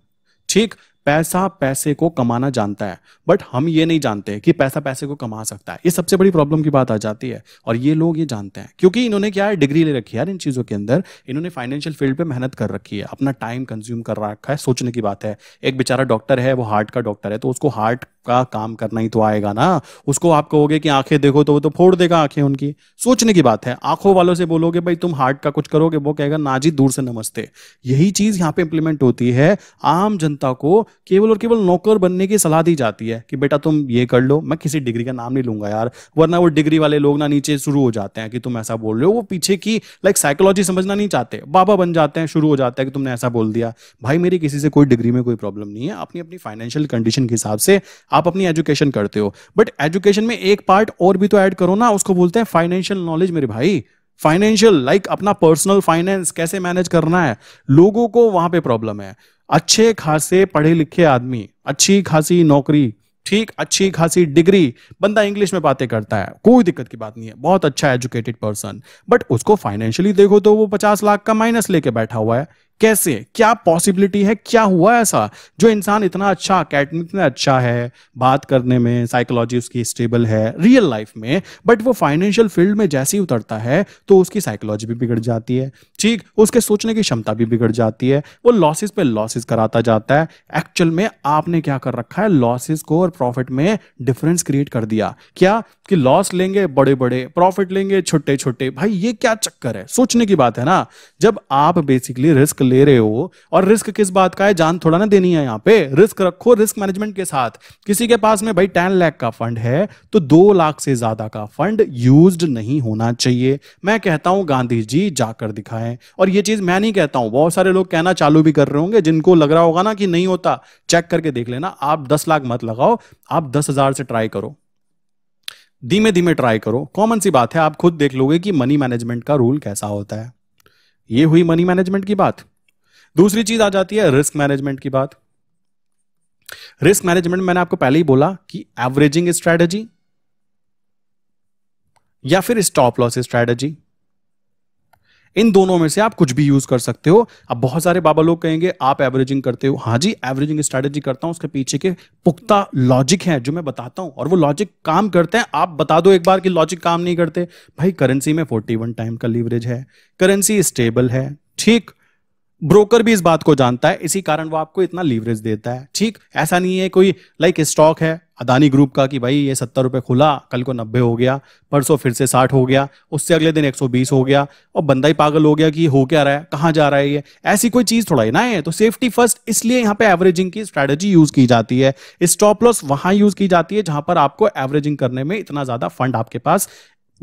ठीक पैसा पैसे को कमाना जानता है बट हम ये नहीं जानते कि पैसा पैसे को कमा सकता है ये सबसे बड़ी प्रॉब्लम की बात आ जाती है और ये लोग ये जानते हैं क्योंकि इन्होंने क्या है डिग्री ले रखी है यार इन चीज़ों के अंदर इन्होंने फाइनेंशियल फील्ड पे मेहनत कर रखी है अपना टाइम कंज्यूम कर रखा है सोचने की बात है एक बेचारा डॉक्टर है वो हार्ट का डॉक्टर है तो उसको हार्ट का काम करना ही तो आएगा ना उसको आप कहोगे कि आंखें देखो तो वो तो फोड़ देगा आंखें उनकी सोचने की बात है आंखों वालों से बोलोगे भाई तुम हार्ट का कुछ करोगे वो कहेगा ना जी दूर से नमस्ते यही चीज यहाँ पे इंप्लीमेंट होती है आम जनता को केवल और केवल नौकर बनने की सलाह दी जाती है कि बेटा तुम ये कर लो मैं किसी डिग्री का नाम नहीं लूंगा यार वरना वो डिग्री वाले लोग ना नीचे शुरू हो जाते हैं कि तुम ऐसा बोल रहे हो वो पीछे की लाइक साइकोलॉजी समझना नहीं चाहते बाबा बन जाते हैं शुरू हो जाता है कि तुमने ऐसा बोल दिया भाई मेरी किसी से कोई डिग्री में कोई प्रॉब्लम नहीं है अपनी अपनी फाइनेंशियल कंडीशन के हिसाब से आप अपनी एजुकेशन करते हो बट एजुकेशन में एक पार्ट और भी तो ऐड करो ना उसको बोलते हैं फाइनेंशियल नॉलेज मेरे भाई फाइनेंशियल लाइक अपना पर्सनल फाइनेंस कैसे मैनेज करना है लोगों को वहां पे प्रॉब्लम है अच्छे खासे पढ़े लिखे आदमी अच्छी खासी नौकरी ठीक अच्छी खासी डिग्री बंदा इंग्लिश में बातें करता है कोई दिक्कत की बात नहीं है बहुत अच्छा एजुकेटेड पर्सन बट उसको फाइनेंशियली देखो तो वो पचास लाख का माइनस लेके बैठा हुआ है कैसे क्या पॉसिबिलिटी है क्या हुआ ऐसा जो इंसान इतना अच्छा अकेडमिक में अच्छा है बात करने में साइकोलॉजी उसकी स्टेबल है रियल लाइफ में बट वो फाइनेंशियल फील्ड में जैसे ही उतरता है तो उसकी साइकोलॉजी भी बिगड़ जाती है ठीक उसके सोचने की क्षमता भी बिगड़ जाती है वो लॉसेज पे लॉसेज कराता जाता है एक्चुअल में आपने क्या कर रखा है लॉसेज को और प्रॉफिट में डिफरेंस क्रिएट कर दिया क्या कि लॉस लेंगे बड़े बड़े प्रॉफिट लेंगे छोटे छोटे भाई ये क्या चक्कर है सोचने की बात है ना जब आप बेसिकली रिस्क ले रहे हो और रिस्क किस बात का है जान थोड़ा ना देनी है यहाँ पे रिस्क रखो रिस्क मैनेजमेंट के साथ किसी के पास में भाई टेन लाख का फंड है तो दो लाख से ज्यादा का फंड यूज नहीं होना चाहिए मैं कहता हूं गांधी जी जाकर दिखाएं और ये चीज मैं नहीं कहता हूं बहुत सारे लोग कहना चालू भी कर रहे होंगे जिनको लग रहा होगा ना कि नहीं होता चेक करके देख लेना आप दस लाख मत लगाओ आप दस हजार से ट्राई करो धीमे धीमे ट्राई करो कॉमन सी बात है आप खुद देख लोगे कि मनी मैनेजमेंट का रूल कैसा होता है ये हुई मनी मैनेजमेंट की बात दूसरी चीज आ जाती है रिस्क मैनेजमेंट की बात रिस्क मैनेजमेंट मैंने आपको पहले ही बोला कि एवरेजिंग स्ट्रैटेजी या फिर स्टॉप लॉस स्ट्रैटेजी इन दोनों में से आप कुछ भी यूज कर सकते हो अब बहुत सारे बाबा लोग कहेंगे आप एवरेजिंग करते हो हाँ जी एवरेजिंग स्ट्रैटेजी करता हूं उसके पीछे के पुख्ता लॉजिक है जो मैं बताता हूं और वो लॉजिक काम करते हैं आप बता दो एक बार कि लॉजिक काम नहीं करते भाई करेंसी में 41 टाइम का लीवरेज है करेंसी स्टेबल है ठीक ब्रोकर भी इस बात को जानता है इसी कारण वो आपको इतना लीवरेज देता है ठीक ऐसा नहीं है कोई लाइक स्टॉक है अदानी ग्रुप का कि भाई ये सत्तर रुपये खुला कल को नब्बे हो गया परसों फिर से साठ हो गया उससे अगले दिन एक सौ बीस हो गया और बंदा ही पागल हो गया कि हो क्या रहा है कहाँ जा रहा है ये ऐसी कोई चीज़ थोड़ा ही ना है तो सेफ्टी फर्स्ट इसलिए यहाँ पे एवरेजिंग की स्ट्रैटेजी यूज़ की जाती है स्टॉप लॉस वहाँ यूज़ की जाती है जहाँ पर आपको एवरेजिंग करने में इतना ज़्यादा फंड आपके पास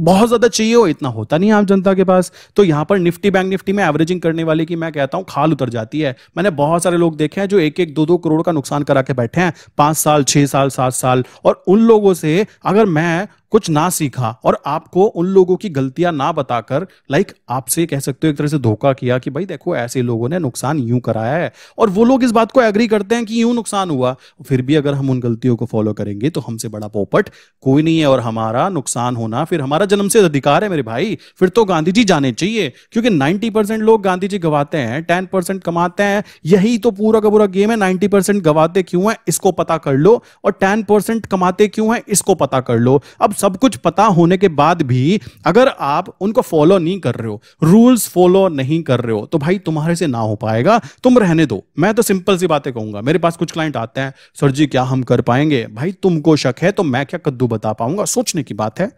बहुत ज्यादा चाहिए हो इतना होता नहीं आम जनता के पास तो यहां पर निफ्टी बैंक निफ्टी में एवरेजिंग करने वाले की मैं कहता हूँ खाल उतर जाती है मैंने बहुत सारे लोग देखे हैं जो एक एक दो दो करोड़ का नुकसान करा के बैठे हैं पांच साल छह साल सात साल और उन लोगों से अगर मैं कुछ ना सीखा और आपको उन लोगों की गलतियां ना बताकर लाइक आपसे कह सकते हो एक तरह से धोखा किया कि भाई देखो ऐसे लोगों ने नुकसान यूं कराया है और वो लोग इस बात को एग्री करते हैं कि यूं नुकसान हुआ फिर भी अगर हम उन गलतियों को फॉलो करेंगे तो हमसे बड़ा पोपट कोई नहीं है और हमारा नुकसान होना फिर हमारा जन्म से अधिकार है मेरे भाई फिर तो गांधी जी जाने चाहिए क्योंकि नाइनटी लोग गांधी जी गवाते हैं टेन कमाते हैं यही तो पूरा का पूरा गेम है नाइनटी गवाते क्यों है इसको पता कर लो और टेन कमाते क्यों है इसको पता कर लो अब सब कुछ पता होने के बाद भी अगर आप उनको फॉलो नहीं कर रहे हो रूल्स फॉलो नहीं कर रहे हो तो भाई तुम्हारे से ना हो पाएगा तुम रहने दो मैं तो सिंपल सी बातें कहूंगा मेरे पास कुछ क्लाइंट आते हैं सर जी क्या हम कर पाएंगे भाई तुमको शक है तो मैं क्या कद्दू बता पाऊंगा सोचने की बात है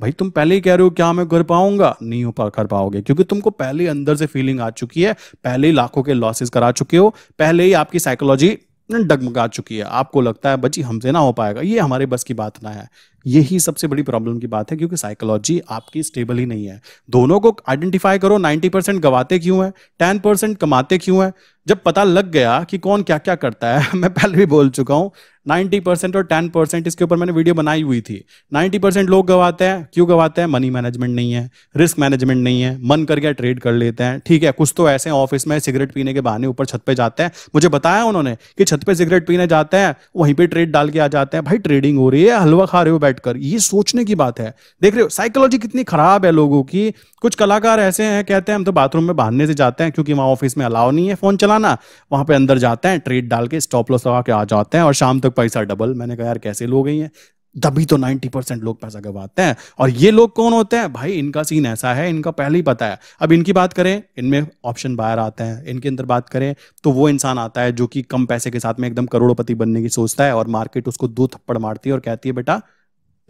भाई तुम पहले ही कह रहे हो क्या मैं कर पाऊंगा नहीं हो पा कर पाओगे क्योंकि तुमको पहले ही अंदर से फीलिंग आ चुकी है पहले ही लाखों के लॉसेस करा चुके हो पहले ही आपकी साइकोलॉजी डगमगा चुकी है आपको लगता है बच्ची हमसे ना हो पाएगा ये हमारे बस की बात ना है यही सबसे बड़ी प्रॉब्लम की बात है क्योंकि साइकोलॉजी आपकी स्टेबल ही नहीं है दोनों को आइडेंटिफाई करो 90 परसेंट गवाते क्यों है 10 परसेंट कमाते क्यों है जब पता लग गया कि कौन क्या क्या करता है मैं पहले भी बोल चुका हूँ 90 परसेंट और 10 परसेंट इसके ऊपर मैंने वीडियो बनाई हुई थी 90 परसेंट लोग गवाते हैं क्यों गवाते हैं मनी मैनेजमेंट नहीं है रिस्क मैनेजमेंट नहीं है मन कर गया ट्रेड कर लेते हैं ठीक है कुछ तो ऐसे ऑफिस में सिगरेट पीने के बहाने ऊपर छत पर जाते हैं मुझे बताया उन्होंने कि छत पर सिगरेट पीने जाते हैं वहीं पर ट्रेड डाल के आ जाते हैं भाई ट्रेडिंग हो रही है हलवा खा रहे हो बैठकर ये सोचने की बात है देख रहे हो साइकोलॉजी कितनी खराब है लोगों की कुछ कलाकार ऐसे हैं कहते हैं हम तो बाथरूम में बांधने से जाते हैं क्योंकि वहां ऑफिस में अलाव नहीं है फोन चलाना वहां पे अंदर जाते हैं ट्रेड डाल के स्टॉप लॉस लगा के आ जाते हैं और शाम तक पैसा डबल मैंने कहा यार कैसे लोग ही हैं तभी तो नाइन्टी परसेंट लोग पैसा गवाते हैं और ये लोग कौन होते हैं भाई इनका सीन ऐसा है इनका पहले ही पता है अब इनकी बात करें इनमें ऑप्शन बाहर आते हैं इनके अंदर बात करें तो वो इंसान आता है जो कि कम पैसे के साथ में एकदम करोड़पति बनने की सोचता है और मार्केट उसको दो थप्पड़ मारती है और कहती है बेटा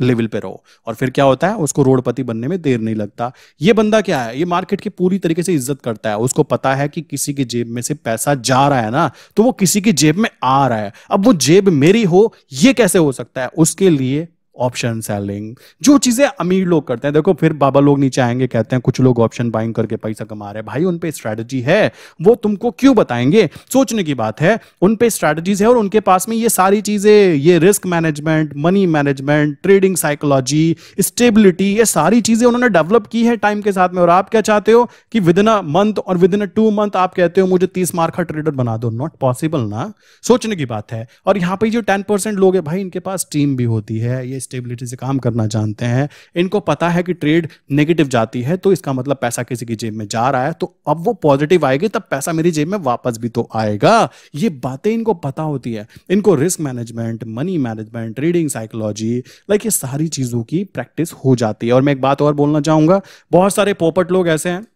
लेवल पे रहो और फिर क्या होता है उसको रोडपति बनने में देर नहीं लगता ये बंदा क्या है ये मार्केट की पूरी तरीके से इज्जत करता है उसको पता है कि किसी की जेब में से पैसा जा रहा है ना तो वो किसी की जेब में आ रहा है अब वो जेब मेरी हो ये कैसे हो सकता है उसके लिए ऑप्शन सेलिंग जो चीजें अमीर लोग करते हैं देखो फिर बाबा लोग नीचे आएंगे कहते हैं कुछ लोग ऑप्शन बाइंग करके पैसा कमा रहे हैं भाई उनपे पे है वो तुमको क्यों बताएंगे सोचने की बात है उनपे पे है और उनके पास में ये सारी चीजें ये risk management money management trading psychology stability ये सारी चीजें उन्होंने डेवलप की है टाइम के साथ में और आप क्या चाहते हो कि विद इन अ मंथ और within a two month आप कहते हो मुझे तीस मार्क का ट्रेडर बना दो नॉट पॉसिबल ना सोचने की बात है और यहाँ पे जो टेन परसेंट लोग है भाई इनके पास टीम भी होती है ये स्टेबिलिटी से काम करना जानते हैं इनको पता है कि ट्रेड नेगेटिव जाती है तो इसका मतलब पैसा किसी की जेब में जा रहा है तो अब वो पॉजिटिव आएगी तब पैसा मेरी जेब में वापस भी तो आएगा ये बातें इनको पता होती है इनको risk management money management trading psychology like ये सारी चीज़ों की प्रैक्टिस हो जाती है और मैं एक बात और बोलना चाहूंगा बहुत सारे पोपट लोग ऐसे हैं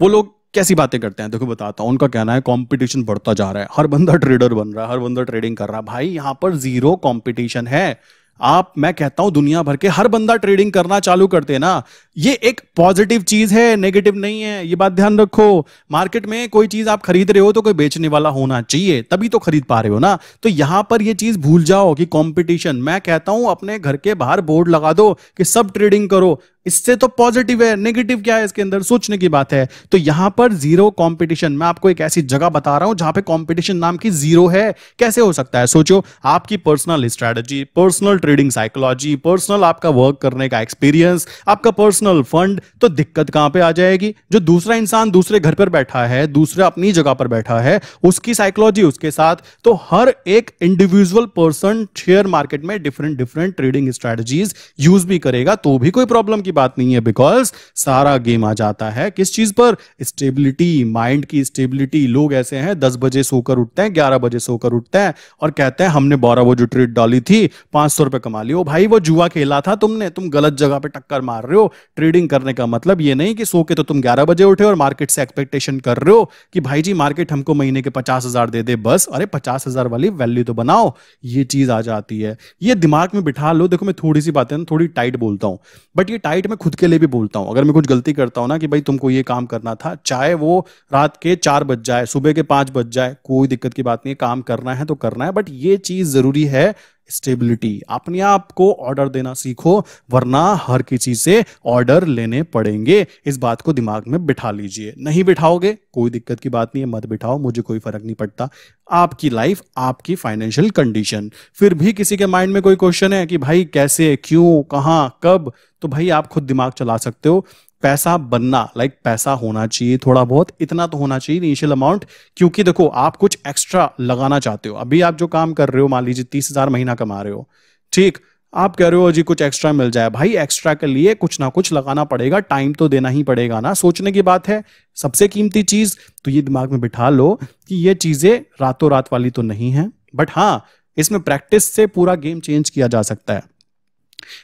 वो लोग कैसी बातें करते हैं देखो बताता हूं उनका कहना है कंपटीशन बढ़ता जा रहा है हर बंदा ट्रेडर बन रहा है हर बंदा ट्रेडिंग कर रहा है भाई यहां पर जीरो कंपटीशन है आप मैं कहता हूं दुनिया भर के हर बंदा ट्रेडिंग करना चालू करते ना ये एक पॉजिटिव चीज है नेगेटिव नहीं है ये बात ध्यान रखो मार्केट में कोई चीज आप खरीद रहे हो तो कोई बेचने वाला होना चाहिए तभी तो खरीद पा रहे हो ना तो यहां पर ये चीज भूल जाओ कि कंपटीशन मैं कहता हूं अपने घर के बाहर बोर्ड लगा दो कि सब ट्रेडिंग करो इससे तो पॉजिटिव है नेगेटिव क्या है इसके अंदर सोचने की बात है तो यहां पर जीरो कंपटीशन मैं आपको एक ऐसी जगह बता रहा हूं जहां पे कंपटीशन नाम की जीरो है कैसे हो सकता है सोचो आपकी personal strategy personal trading psychology personal आपका वर्क करने का एक्सपीरियंस आपका पर्सनल फंड तो दिक्कत कहां पर आ जाएगी जो दूसरा इंसान दूसरे घर पर बैठा है दूसरा अपनी जगह पर बैठा है उसकी साइकोलॉजी उसके साथ तो हर एक इंडिविजुअल पर्सन शेयर मार्केट में different different trading strategies use भी करेगा तो भी कोई प्रॉब्लम की बात नहीं है बिकॉज सारा गेम आ जाता है किस चीज पर स्टेबिलिटी माइंड की स्टेबिलिटी लोग ऐसे हैं दस बजे सोकर उठते हैं ग्यारह बजे सोकर उठते हैं और कहते हैं हमने बारह जो ट्रेड डाली थी पांच सौ रुपए कमा लियो भाई वो जुआ खेला था तुमने तुम गलत जगह पे टक्कर मार रहे हो ट्रेडिंग करने का मतलब ये नहीं कि सो के तो तुम ग्यारह बजे उठे और मार्केट से एक्सपेक्टेशन कर रहे हो कि भाई जी मार्केट हमको महीने के पचास हजार दे दे बस अरे पचास हजार वाली वैल्यू तो बनाओ ये चीज आ जाती है ये दिमाग में बिठा लो देखो मैं थोड़ी सी बातें थोड़ी टाइट बोलता हूं बट ये टाइट राइट मैं खुद के लिए भी बोलता हूँ अगर मैं कुछ गलती करता हूँ ना कि भाई तुमको ये काम करना था चाहे वो रात के चार बज जाए सुबह के पाँच बज जाए कोई दिक्कत की बात नहीं है काम करना है तो करना है बट ये चीज जरूरी है स्टेबिलिटी अपने आप को ऑर्डर देना सीखो वरना हर किसी से ऑर्डर लेने पड़ेंगे इस बात को दिमाग में बिठा लीजिए नहीं बिठाओगे कोई दिक्कत की बात नहीं है मत बिठाओ मुझे कोई फर्क नहीं पड़ता आपकी लाइफ आपकी फाइनेंशियल कंडीशन फिर भी किसी के माइंड में कोई क्वेश्चन है कि भाई कैसे क्यों कहाँ कब तो भाई आप खुद दिमाग चला सकते हो पैसा बनना लाइक पैसा होना चाहिए थोड़ा बहुत इतना तो होना चाहिए इनिशियल अमाउंट क्योंकि देखो आप कुछ एक्स्ट्रा लगाना चाहते हो अभी आप जो काम कर रहे हो मान लीजिए तीस हजार महीना कमा रहे हो ठीक आप कह रहे हो जी कुछ एक्स्ट्रा मिल जाए भाई एक्स्ट्रा के लिए कुछ ना कुछ लगाना पड़ेगा टाइम तो देना ही पड़ेगा ना सोचने की बात है सबसे कीमती चीज तो ये दिमाग में बिठा लो कि ये चीजें रातों रात वाली तो नहीं है बट हाँ इसमें प्रैक्टिस से पूरा गेम चेंज किया जा सकता है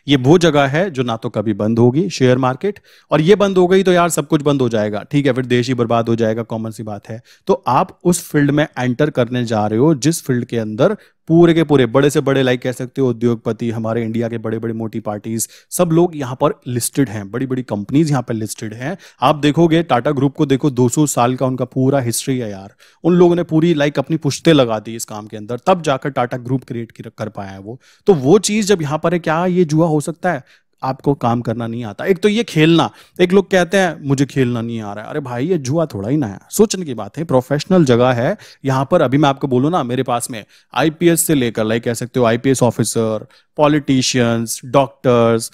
ये वो जगह है जो ना तो कभी बंद होगी शेयर मार्केट और ये बंद हो गई तो यार सब कुछ बंद हो जाएगा ठीक है फिर देश ही बर्बाद हो जाएगा कॉमन सी बात है तो आप उस फील्ड में एंटर करने जा रहे हो जिस फील्ड के अंदर पूरे के पूरे बड़े से बड़े लाइक कह सकते हो उद्योगपति हमारे इंडिया के बड़े बड़े मोटी पार्टीज सब लोग यहाँ पर लिस्टेड हैं बड़ी बड़ी कंपनीज यहाँ पर लिस्टेड हैं आप देखोगे टाटा ग्रुप को देखो 200 साल का उनका पूरा हिस्ट्री है यार उन लोगों ने पूरी लाइक अपनी पुश्ते लगा दी इस काम के अंदर तब जाकर टाटा ग्रुप क्रिएट कर पाया है वो तो वो चीज जब यहाँ पर है क्या ये जुआ हो सकता है आपको काम करना नहीं आता एक तो ये खेलना एक लोग कहते हैं मुझे खेलना नहीं आ रहा है अरे भाई ये जुआ थोड़ा ही ना है सोचने की बात है प्रोफेशनल जगह है यहां पर अभी मैं आपको बोलूँ ना मेरे पास में आईपीएस से लेकर लाइक कह सकते हो IPS officer politicians doctors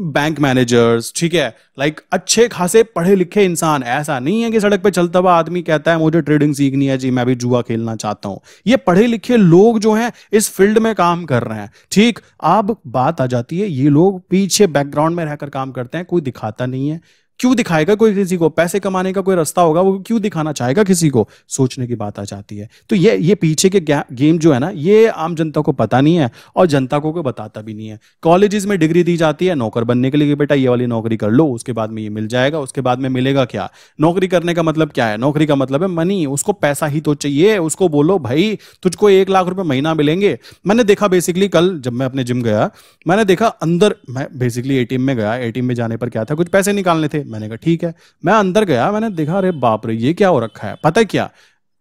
bank managers ठीक है लाइक अच्छे खासे पढ़े लिखे इंसान ऐसा नहीं है कि सड़क पे चलता हुआ आदमी कहता है मुझे ट्रेडिंग सीखनी है जी मैं भी जुआ खेलना चाहता हूं ये पढ़े लिखे लोग जो हैं इस फील्ड में काम कर रहे हैं ठीक अब बात आ जाती है ये लोग पीछे बैकग्राउंड में रहकर काम करते हैं कोई दिखाता नहीं है क्यों दिखाएगा कोई किसी को पैसे कमाने का कोई रास्ता होगा वो क्यों दिखाना चाहेगा किसी को सोचने की बात आ जाती है तो ये ये पीछे के गेम जो है ना ये आम जनता को पता नहीं है और जनता को कोई बताता भी नहीं है कॉलेजेस में डिग्री दी जाती है नौकर बनने के लिए बेटा ये वाली नौकरी कर लो उसके बाद में ये मिल जाएगा उसके बाद में मिलेगा क्या नौकरी करने का मतलब क्या है नौकरी का मतलब है मनी उसको पैसा ही तो चाहिए उसको बोलो भाई तुझको एक लाख रुपए महीना मिलेंगे मैंने देखा बेसिकली कल जब मैं अपने जिम गया मैंने देखा अंदर मैं बेसिकली एटीएम में गया एटीएम में जाने पर क्या था कुछ पैसे निकालने थे मैंने कहा ठीक है मैं अंदर गया मैंने देखा अरे बाप रे ये क्या हो रखा है पता है क्या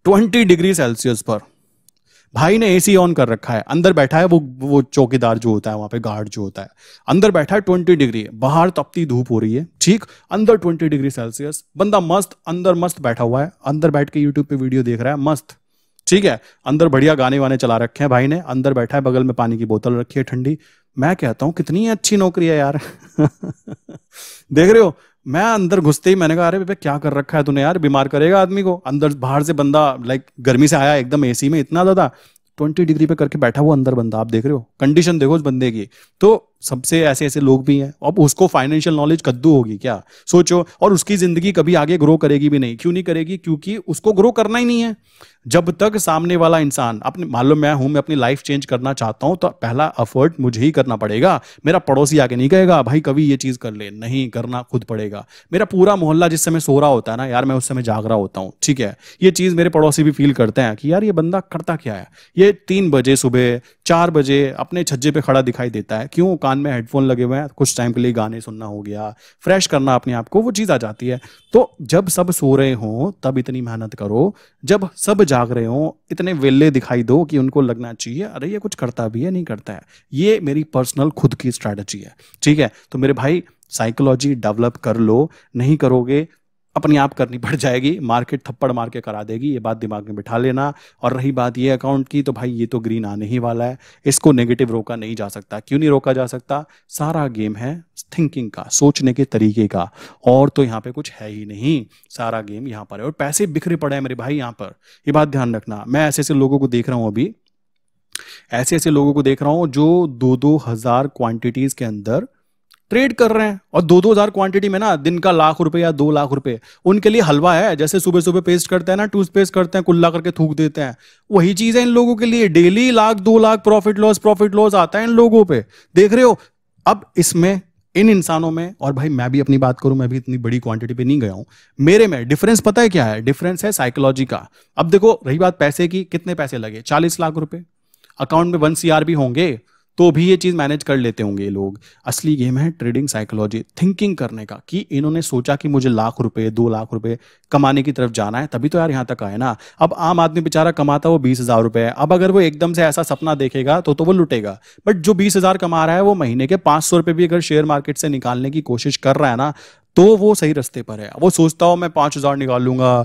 ट्वेंटी डिग्री सेल्सियस पर भाई ने एसी ऑन कर रखा है अंदर बैठा है वो वो चौकीदार जो होता है वहां पे गार्ड जो होता है अंदर बैठा है ट्वेंटी डिग्री बाहर तपती धूप हो रही है ठीक अंदर ट्वेंटी डिग्री सेल्सियस बंदा मस्त अंदर मस्त बैठा हुआ है अंदर बैठ के यूट्यूब पे वीडियो देख रहा है मस्त ठीक है अंदर बढ़िया गाने वाने चला रखे हैं भाई ने अंदर बैठा है बगल में पानी की बोतल रखी है ठंडी मैं कहता हूँ कितनी अच्छी नौकरी है यार देख रहे हो मैं अंदर घुसते ही मैंने कहा अरे भाई क्या कर रखा है तूने यार बीमार करेगा आदमी को अंदर बाहर से बंदा लाइक गर्मी से आया एकदम एसी में इतना ज़्यादा ट्वेंटी डिग्री पे करके बैठा हुआ अंदर बंदा आप देख रहे हो कंडीशन देखो उस बंदे की तो सबसे ऐसे ऐसे लोग भी हैं अब उसको फाइनेंशियल नॉलेज कद्दू होगी क्या सोचो और उसकी जिंदगी कभी आगे ग्रो करेगी भी नहीं क्यों नहीं करेगी क्योंकि उसको ग्रो करना ही नहीं है जब तक सामने वाला इंसान अपने मान लो मैं हूं मैं अपनी लाइफ चेंज करना चाहता हूं तो पहला अफर्ट मुझे ही करना पड़ेगा मेरा पड़ोसी आगे नहीं कहेगा भाई कभी ये चीज कर ले नहीं करना खुद पड़ेगा मेरा पूरा मोहल्ला जिस समय सो रहा होता है ना यार मैं उस समय जाग रहा होता हूँ ठीक है ये चीज मेरे पड़ोसी भी फील करते हैं कि यार ये बंदा करता क्या है ये तीन बजे सुबह चार बजे अपने छज्जे पे खड़ा दिखाई देता है क्यों कान में हेडफोन लगे हुए हैं कुछ टाइम के लिए गाने सुनना हो गया फ्रेश करना अपने आप को वो चीज़ आ जाती है तो जब सब सो रहे हों तब इतनी मेहनत करो जब सब जाग रहे हों इतने वेले दिखाई दो कि उनको लगना चाहिए अरे ये कुछ करता भी है नहीं करता है ये मेरी पर्सनल खुद की स्ट्रैटेजी है ठीक है तो मेरे भाई साइकोलॉजी डेवलप कर लो नहीं करोगे अपने आप करनी पड़ जाएगी मार्केट थप्पड़ मार के करा देगी ये बात दिमाग में बिठा लेना और रही बात ये अकाउंट की तो भाई ये तो ग्रीन आने ही वाला है इसको नेगेटिव रोका नहीं जा सकता क्यों नहीं रोका जा सकता सारा गेम है थिंकिंग का सोचने के तरीके का और तो यहाँ पे कुछ है ही नहीं सारा गेम यहाँ पर है और पैसे बिखरे पड़े हैं मेरे भाई यहाँ पर ये बात ध्यान रखना मैं ऐसे ऐसे लोगों को देख रहा हूँ अभी ऐसे ऐसे लोगों को देख रहा हूँ जो दो दो हजार क्वांटिटीज के अंदर ट्रेड कर रहे हैं और दो दो हजार क्वांटिटी में ना दिन का लाख रुपए या दो लाख रुपए उनके लिए हलवा है जैसे सुबह सुबह पेस्ट करते हैं ना टूथपेस्ट करते हैं कुल्ला करके थूक देते हैं वही चीज है इन लोगों के लिए डेली लाख दो lakh profit loss profit loss आता है इन लोगों पे देख रहे हो अब इसमें इन इंसानों में और भाई मैं भी अपनी बात करूं मैं भी इतनी बड़ी क्वांटिटी पे नहीं गया हूं मेरे में डिफरेंस पता है क्या है डिफरेंस है साइकोलॉजी का अब देखो रही बात पैसे की कितने पैसे लगे चालीस लाख रुपए अकाउंट में वन सीआर भी होंगे तो भी ये चीज़ मैनेज कर लेते होंगे ये लोग असली गेम है ट्रेडिंग साइकोलॉजी थिंकिंग करने का कि इन्होंने सोचा कि मुझे लाख रुपए दो लाख रुपए कमाने की तरफ जाना है तभी तो यार यहां तक आए ना अब आम आदमी बेचारा कमाता वो बीस हज़ार है अब अगर वो एकदम से ऐसा सपना देखेगा तो तो वो लुटेगा बट जो बीस हज़ार कमा रहा है वो महीने के पांच सौ रुपए भी अगर शेयर मार्केट से निकालने की कोशिश कर रहा है ना तो वो सही रास्ते पर है वो सोचता हो मैं पांच हज़ार निकाल लूंगा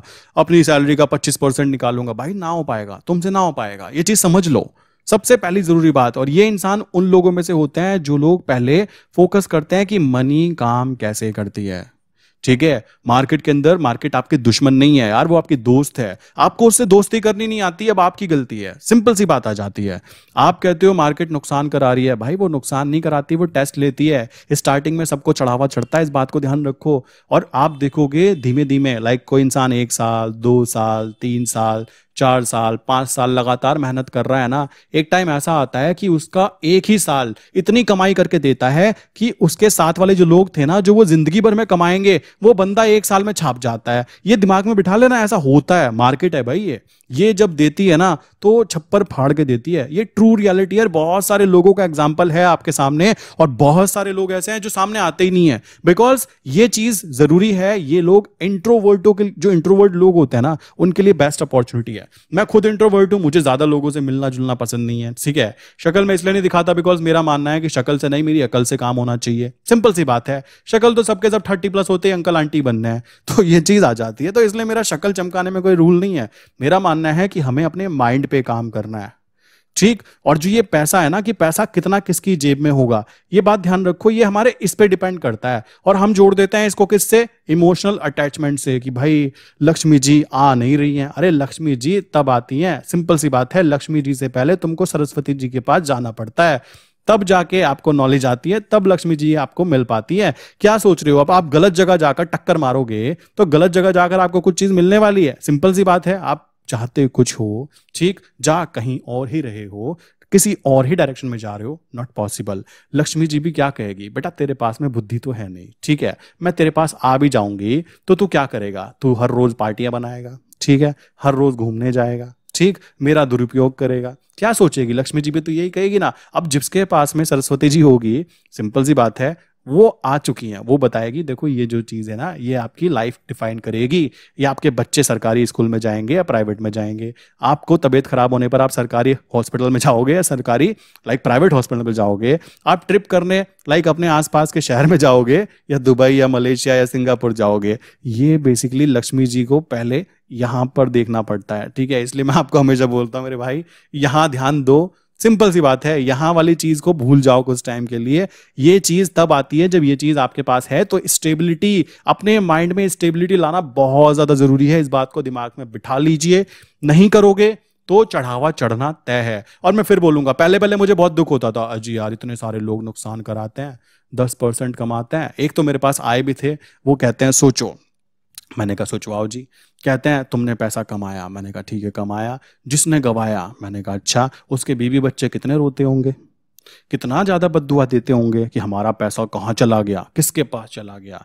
अपनी सैलरी का पच्चीस परसेंट निकालूंगा भाई ना हो पाएगा तुमसे ना हो पाएगा ये चीज़ समझ लो सबसे पहली जरूरी बात और ये इंसान उन लोगों में से होते हैं जो लोग पहले फोकस करते हैं कि मनी काम कैसे करती है ठीक है मार्केट के अंदर मार्केट आपके दुश्मन नहीं है यार वो आपकी दोस्त है आपको उससे दोस्ती करनी नहीं आती अब आपकी गलती है सिंपल सी बात आ जाती है आप कहते हो मार्केट नुकसान करा रही है भाई वो नुकसान नहीं कराती वो टेस्ट लेती है स्टार्टिंग में सबको चढ़ावा चढ़ता है इस बात को ध्यान रखो और आप देखोगे धीमे धीमे लाइक कोई इंसान एक साल दो साल तीन साल चार साल पांच साल लगातार मेहनत कर रहा है ना एक टाइम ऐसा आता है कि उसका एक ही साल इतनी कमाई करके देता है कि उसके साथ वाले जो लोग थे ना जो वो जिंदगी भर में कमाएंगे वो बंदा एक साल में छाप जाता है ये दिमाग में बिठा लेना ऐसा होता है मार्केट है भाई ये ये जब देती है ना तो छप्पर फाड़ के देती है ये ट्रू रियलिटी है बहुत सारे लोगों का एग्जाम्पल है आपके सामने और बहुत सारे लोग ऐसे हैं जो सामने आते ही नहीं है बिकॉज ये चीज जरूरी है ये लोग इंट्रोवर्टो के जो इंट्रोवर्ट लोग होते हैं ना उनके लिए बेस्ट अपॉर्चुनिटी है मैं खुद इंट्रोवर्ट हूं मुझे ज्यादा लोगों से मिलना जुलना पसंद नहीं है ठीक है शक्ल में इसलिए नहीं दिखाता बिकॉज मेरा मानना है कि शक्ल से नहीं मेरी अकल से काम होना चाहिए सिंपल सी बात है शक्ल तो सबके सब थर्टी प्लस होते ही अंकल आंटी बनने हैं तो ये चीज आ जाती है तो इसलिए मेरा शक्ल चमकाने में कोई रूल नहीं है मेरा मानना मानना है कि हमें अपने माइंड पे काम करना है ठीक और जो ये पैसा है ना कि पैसा कितना किसकी जेब में होगा ये बात ध्यान रखो ये हमारे इस पे डिपेंड करता है और हम जोड़ देते हैं इसको किससे इमोशनल अटैचमेंट से कि भाई लक्ष्मी जी आ नहीं रही हैं अरे लक्ष्मी जी तब आती हैं सिंपल सी बात है लक्ष्मी जी से पहले तुमको सरस्वती जी के पास जाना पड़ता है तब जाके आपको नॉलेज आती है तब लक्ष्मी जी आपको मिल पाती है क्या सोच रहे हो अब आप गलत जगह जाकर टक्कर मारोगे तो गलत जगह जाकर आपको कुछ चीज मिलने वाली है सिंपल सी बात है आप चाहते कुछ हो ठीक जा कहीं और ही रहे हो किसी और ही डायरेक्शन में जा रहे हो नॉट पॉसिबल लक्ष्मी जी भी क्या कहेगी बेटा तेरे पास में बुद्धि तो है नहीं ठीक है मैं तेरे पास आ भी जाऊंगी तो तू क्या करेगा तू हर रोज पार्टियां बनाएगा ठीक है हर रोज घूमने जाएगा ठीक मेरा दुरुपयोग करेगा क्या सोचेगी लक्ष्मी जी भी तो यही कहेगी ना अब जिसके पास में सरस्वती जी होगी सिंपल सी बात है वो आ चुकी हैं वो बताएगी देखो ये जो चीज़ है ना ये आपकी लाइफ डिफाइन करेगी या आपके बच्चे सरकारी स्कूल में जाएंगे या प्राइवेट में जाएंगे आपको तबीयत खराब होने पर आप सरकारी हॉस्पिटल में जाओगे या सरकारी लाइक प्राइवेट हॉस्पिटल में जाओगे आप ट्रिप करने लाइक अपने आसपास के शहर में जाओगे या दुबई या मलेशिया या सिंगापुर जाओगे ये बेसिकली लक्ष्मी जी को पहले यहाँ पर देखना पड़ता है ठीक है इसलिए मैं आपको हमेशा बोलता हूँ मेरे भाई यहाँ ध्यान दो सिंपल सी बात है यहाँ वाली चीज को भूल जाओ कुछ टाइम के लिए ये चीज तब आती है जब ये चीज आपके पास है तो स्टेबिलिटी अपने माइंड में स्टेबिलिटी लाना बहुत ज्यादा जरूरी है इस बात को दिमाग में बिठा लीजिए नहीं करोगे तो चढ़ावा चढ़ना तय है और मैं फिर बोलूंगा पहले पहले मुझे बहुत दुख होता था अजी यार इतने सारे लोग नुकसान कराते हैं दस परसेंट कमाते हैं एक तो मेरे पास आए भी थे वो कहते हैं सोचो मैंने कहा सोचवाओ जी कहते हैं तुमने पैसा कमाया मैंने कहा ठीक है कमाया जिसने गवाया मैंने कहा अच्छा उसके बीवी बच्चे कितने रोते होंगे कितना ज़्यादा बदुआ देते होंगे कि हमारा पैसा कहाँ चला गया किसके पास चला गया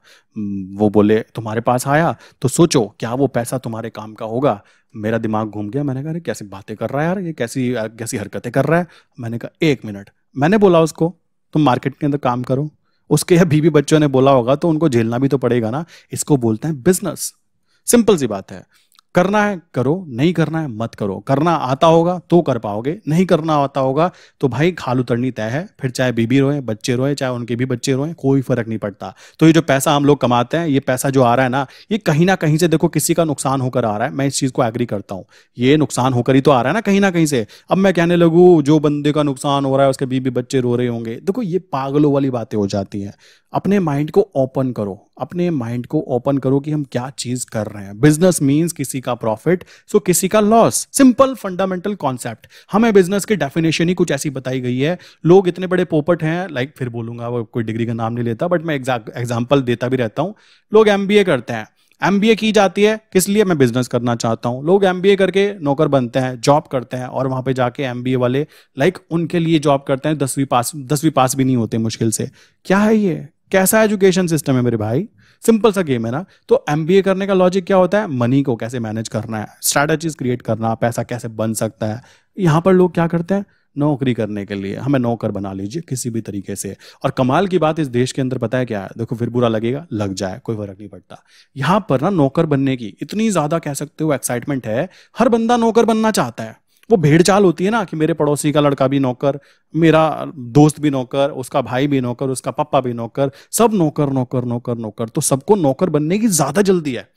वो बोले तुम्हारे पास आया तो सोचो क्या वो पैसा तुम्हारे काम का होगा मेरा दिमाग घूम गया मैंने कहा अरे कैसी बातें कर रहा है यार ये कैसी कैसी हरकतें कर रहा है मैंने कहा एक मिनट मैंने बोला उसको तुम मार्केट के अंदर काम करो उसके या बीबी बच्चों ने बोला होगा तो उनको झेलना भी तो पड़ेगा ना इसको बोलते हैं बिजनेस सिंपल सी बात है करना है करो नहीं करना है मत करो करना आता होगा तो कर पाओगे नहीं करना आता होगा तो भाई खाल उतरनी तय है फिर चाहे बीबी रोए बच्चे रोए चाहे उनके भी बच्चे रोए कोई फर्क नहीं पड़ता तो ये जो पैसा हम लोग कमाते हैं ये पैसा जो आ रहा है ना ये कहीं ना कहीं से देखो किसी का नुकसान होकर आ रहा है मैं इस चीज़ को एग्री करता हूँ ये नुकसान होकर ही तो आ रहा है ना कहीं ना कहीं से अब मैं कहने लगूँ जो बंदे का नुकसान हो रहा है उसके बीबी बच्चे रो रहे होंगे देखो ये पागलों वाली बातें हो जाती हैं अपने माइंड को ओपन करो अपने माइंड को ओपन करो कि हम क्या चीज़ कर रहे हैं बिजनेस मीन्स किसी किसी का प्रॉफिट सो किसी का लॉस सिंपल फंडामेंटल कॉन्सेप्ट हमें बिजनेस की डेफिनेशन ही कुछ ऐसी बताई गई है लोग इतने बड़े पोपट हैं लाइक like, फिर बोलूंगा वो कोई डिग्री का नाम नहीं लेता बट मैं एग्जाम्पल देता भी रहता हूँ लोग एम करते हैं एम की जाती है किस लिए मैं बिजनेस करना चाहता हूँ लोग एम करके नौकर बनते हैं जॉब करते हैं और वहां पे जाके एम वाले लाइक like, उनके लिए जॉब करते हैं दसवीं पास दसवीं पास भी नहीं होते मुश्किल से क्या है ये कैसा एजुकेशन सिस्टम है मेरे भाई सिंपल सा गेम है ना तो एम करने का लॉजिक क्या होता है मनी को कैसे मैनेज करना है स्ट्रैटेजीज क्रिएट करना पैसा कैसे बन सकता है यहाँ पर लोग क्या करते हैं नौकरी करने के लिए हमें नौकर बना लीजिए किसी भी तरीके से और कमाल की बात इस देश के अंदर पता है क्या है देखो फिर बुरा लगेगा लग जाए कोई फर्क नहीं पड़ता यहाँ पर ना नौकर बनने की इतनी ज़्यादा कह सकते हो एक्साइटमेंट है हर बंदा नौकर बनना चाहता है वो भेड़ चाल होती है ना कि मेरे पड़ोसी का लड़का भी नौकर मेरा दोस्त भी नौकर उसका भाई भी नौकर उसका पापा भी नौकर सब नौकर नौकर नौकर नौकर तो सबको नौकर बनने की ज्यादा जल्दी है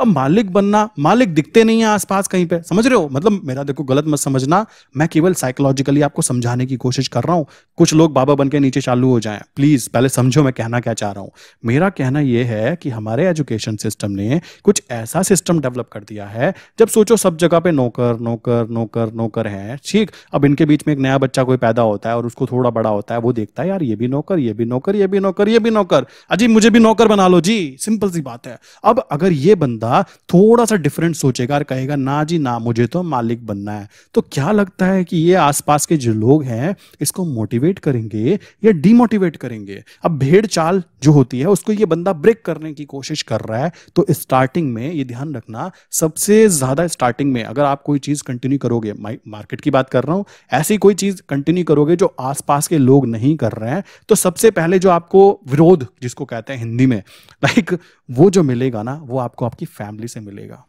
अब मालिक बनना मालिक दिखते नहीं है आसपास कहीं पे समझ रहे हो मतलब मेरा देखो गलत मत समझना मैं केवल साइकोलॉजिकली आपको समझाने की कोशिश कर रहा हूं कुछ लोग बाबा बन के नीचे चालू हो जाए प्लीज पहले समझो मैं कहना क्या चाह रहा हूं मेरा कहना यह है कि हमारे एजुकेशन सिस्टम ने कुछ ऐसा सिस्टम डेवलप कर दिया है जब सोचो सब जगह पे नौकर नौकर नौकर नौकर है ठीक अब इनके बीच में एक नया बच्चा कोई पैदा होता है और उसको थोड़ा बड़ा होता है वो देखता है यार ये भी नौकर ये भी नौकर ये भी नौकर ये भी नौकर अजी मुझे भी नौकर बना लो जी सिंपल सी बात है अब अगर ये बंद बंदा थोड़ा सा डिफरेंट सोचेगा और कहेगा ना जी ना मुझे तो मालिक बनना है तो क्या लगता है कि ये आसपास के जो लोग हैं इसको मोटिवेट करेंगे या डीमोटिवेट करेंगे अब भेड़ चाल जो होती है उसको ये बंदा ब्रेक करने की कोशिश कर रहा है तो स्टार्टिंग में ये ध्यान रखना सबसे ज्यादा स्टार्टिंग में अगर आप कोई चीज कंटिन्यू करोगे मार्केट की बात कर रहा हूं ऐसी कोई चीज कंटिन्यू करोगे जो आसपास के लोग नहीं कर रहे हैं तो सबसे पहले जो आपको विरोध जिसको कहते हैं हिंदी में लाइक वो जो मिलेगा ना वो आपको आपकी फैमिली से मिलेगा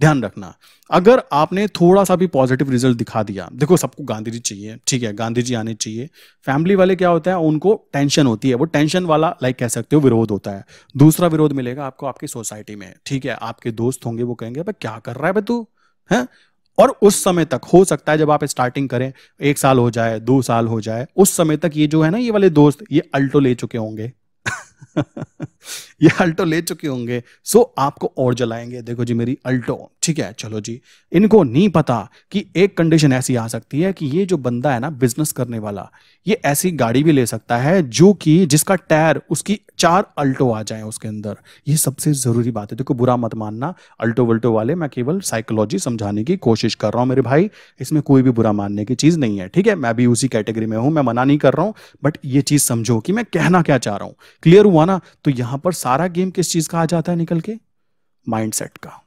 ध्यान रखना अगर आपने थोड़ा सा भी पॉजिटिव रिजल्ट दिखा दिया देखो सबको गांधी जी चाहिए ठीक है गांधी जी आने चाहिए फैमिली वाले क्या होता है उनको टेंशन होती है वो टेंशन वाला लाइक कह सकते हो विरोध होता है दूसरा विरोध मिलेगा आपको आपकी सोसाइटी में ठीक है आपके दोस्त होंगे वो कहेंगे भाई क्या कर रहा है भाई तू है और उस समय तक हो सकता है जब आप स्टार्टिंग करें एक साल हो जाए दो साल हो जाए उस समय तक ये जो है ना ये वाले दोस्त ये अल्टो ले चुके होंगे ये अल्टो ले चुके होंगे सो आपको और जलाएंगे देखो जी मेरी अल्टो ठीक है चलो जी इनको नहीं पता कि एक कंडीशन ऐसी आ सकती है कि ये जो बंदा है ना बिजनेस करने वाला ये ऐसी गाड़ी भी ले सकता है जो कि जिसका टायर उसकी चार अल्टो आ जाए उसके अंदर ये सबसे ज़रूरी बात है देखो बुरा मत मानना अल्टो वल्टो वाले मैं केवल साइकोलॉजी समझाने की कोशिश कर रहा हूँ मेरे भाई इसमें कोई भी बुरा मानने की चीज़ नहीं है ठीक है मैं भी उसी कैटेगरी में हूँ मैं मना नहीं कर रहा हूँ बट ये चीज़ समझो कि मैं कहना क्या चाह रहा हूँ क्लियर हुआ ना तो यहाँ पर सारा गेम किस चीज़ का आ जाता है निकल के माइंडसेट का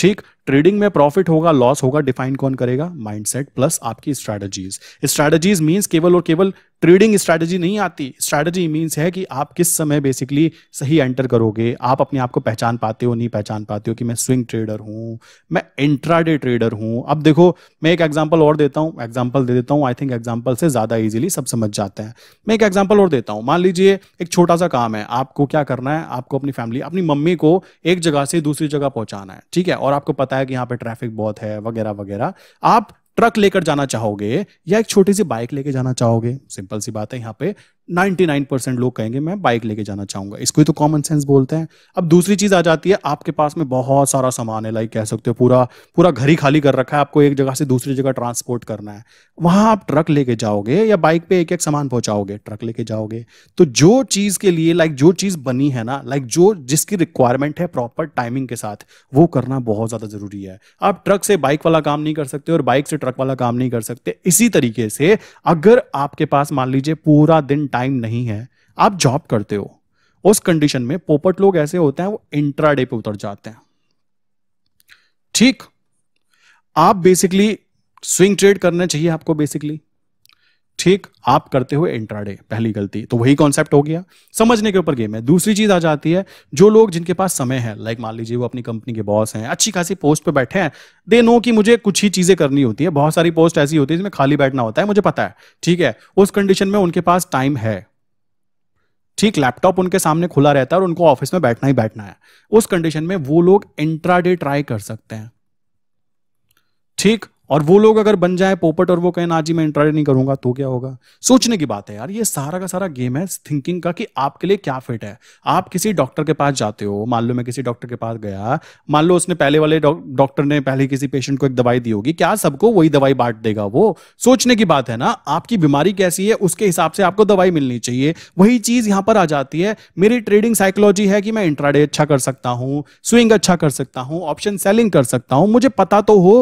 ठीक ट्रेडिंग में प्रॉफिट होगा लॉस होगा डिफाइन कौन करेगा माइंडसेट प्लस आपकी स्ट्रेटजीज स्ट्रेटजीज मींस केवल और केवल ट्रेडिंग स्ट्रैटेजी नहीं आती स्ट्रैटेजी मीन्स है कि आप किस समय बेसिकली सही एंटर करोगे आप अपने आप को पहचान पाते हो नहीं पहचान पाते हो कि मैं स्विंग ट्रेडर हूँ मैं इंट्राडे ट्रेडर हूँ अब देखो मैं एक एग्जाम्पल और देता हूँ एग्जाम्पल दे देता हूँ आई थिंक एग्जाम्पल से ज़्यादा ईजिली सब समझ जाते हैं मैं एक एग्जाम्पल और देता हूँ मान लीजिए एक छोटा सा काम है आपको क्या करना है आपको अपनी फैमिली अपनी मम्मी को एक जगह से दूसरी जगह पहुँचाना है ठीक है और आपको पता है कि यहाँ पे ट्रैफिक बहुत है वगैरह वगैरह आप ट्रक लेकर जाना चाहोगे या एक छोटी सी बाइक लेके जाना चाहोगे सिंपल सी बात है यहाँ पे 99 परसेंट लोग कहेंगे मैं बाइक लेके जाना चाहूंगा इसको ही तो कॉमन सेंस बोलते हैं अब दूसरी चीज आ जाती है आपके पास में बहुत सारा सामान है लाइक कह सकते हो पूरा पूरा घर ही खाली कर रखा है आपको एक जगह से दूसरी जगह ट्रांसपोर्ट करना है वहां आप ट्रक लेके जाओगे या बाइक पे एक एक सामान पहुंचाओगे ट्रक लेके जाओगे तो जो चीज के लिए लाइक जो चीज बनी है ना लाइक जो जिसकी रिक्वायरमेंट है प्रॉपर टाइमिंग के साथ वो करना बहुत ज्यादा जरूरी है आप ट्रक से बाइक वाला काम नहीं कर सकते और बाइक से ट्रक वाला काम नहीं कर सकते इसी तरीके से अगर आपके पास मान लीजिए पूरा दिन टाइम टाइम नहीं है आप जॉब करते हो उस कंडीशन में पोपट लोग ऐसे होते हैं वो इंट्राडे पे उतर जाते हैं ठीक आप बेसिकली स्विंग ट्रेड करना चाहिए आपको बेसिकली ठीक आप करते हुए इंट्राडे पहली गलती तो वही कॉन्सेप्ट हो गया समझने के ऊपर गेम है दूसरी चीज आ जाती है जो लोग जिनके पास समय है लाइक मान लीजिए वो अपनी कंपनी के बॉस हैं अच्छी खासी पोस्ट पे बैठे हैं दे नो कि मुझे कुछ ही चीजें करनी होती है बहुत सारी पोस्ट ऐसी होती है जिसमें खाली बैठना होता है मुझे पता है ठीक है उस कंडीशन में उनके पास टाइम है ठीक लैपटॉप उनके सामने खुला रहता है और उनको ऑफिस में बैठना ही बैठना है उस कंडीशन में वो लोग इंट्राडे ट्राई कर सकते हैं ठीक और वो लोग अगर बन जाए पोपट और वो कहें ना जी मैं इंट्राडे नहीं करूंगा तो क्या होगा सोचने की बात है यार ये सारा का सारा गेम है थिंकिंग का कि आपके लिए क्या फिट है आप किसी डॉक्टर के पास जाते हो मान लो मैं किसी डॉक्टर के पास गया मान लो उसने पहले वाले डॉक्टर ने पहले किसी पेशेंट को एक दवाई दी होगी क्या सबको वही दवाई बांट देगा वो सोचने की बात है ना आपकी बीमारी कैसी है उसके हिसाब से आपको दवाई मिलनी चाहिए वही चीज यहां पर आ जाती है मेरी ट्रेडिंग साइकोलॉजी है कि मैं इंट्राडे अच्छा कर सकता हूं स्विंग अच्छा कर सकता हूं ऑप्शन सेलिंग कर सकता हूं मुझे पता तो हो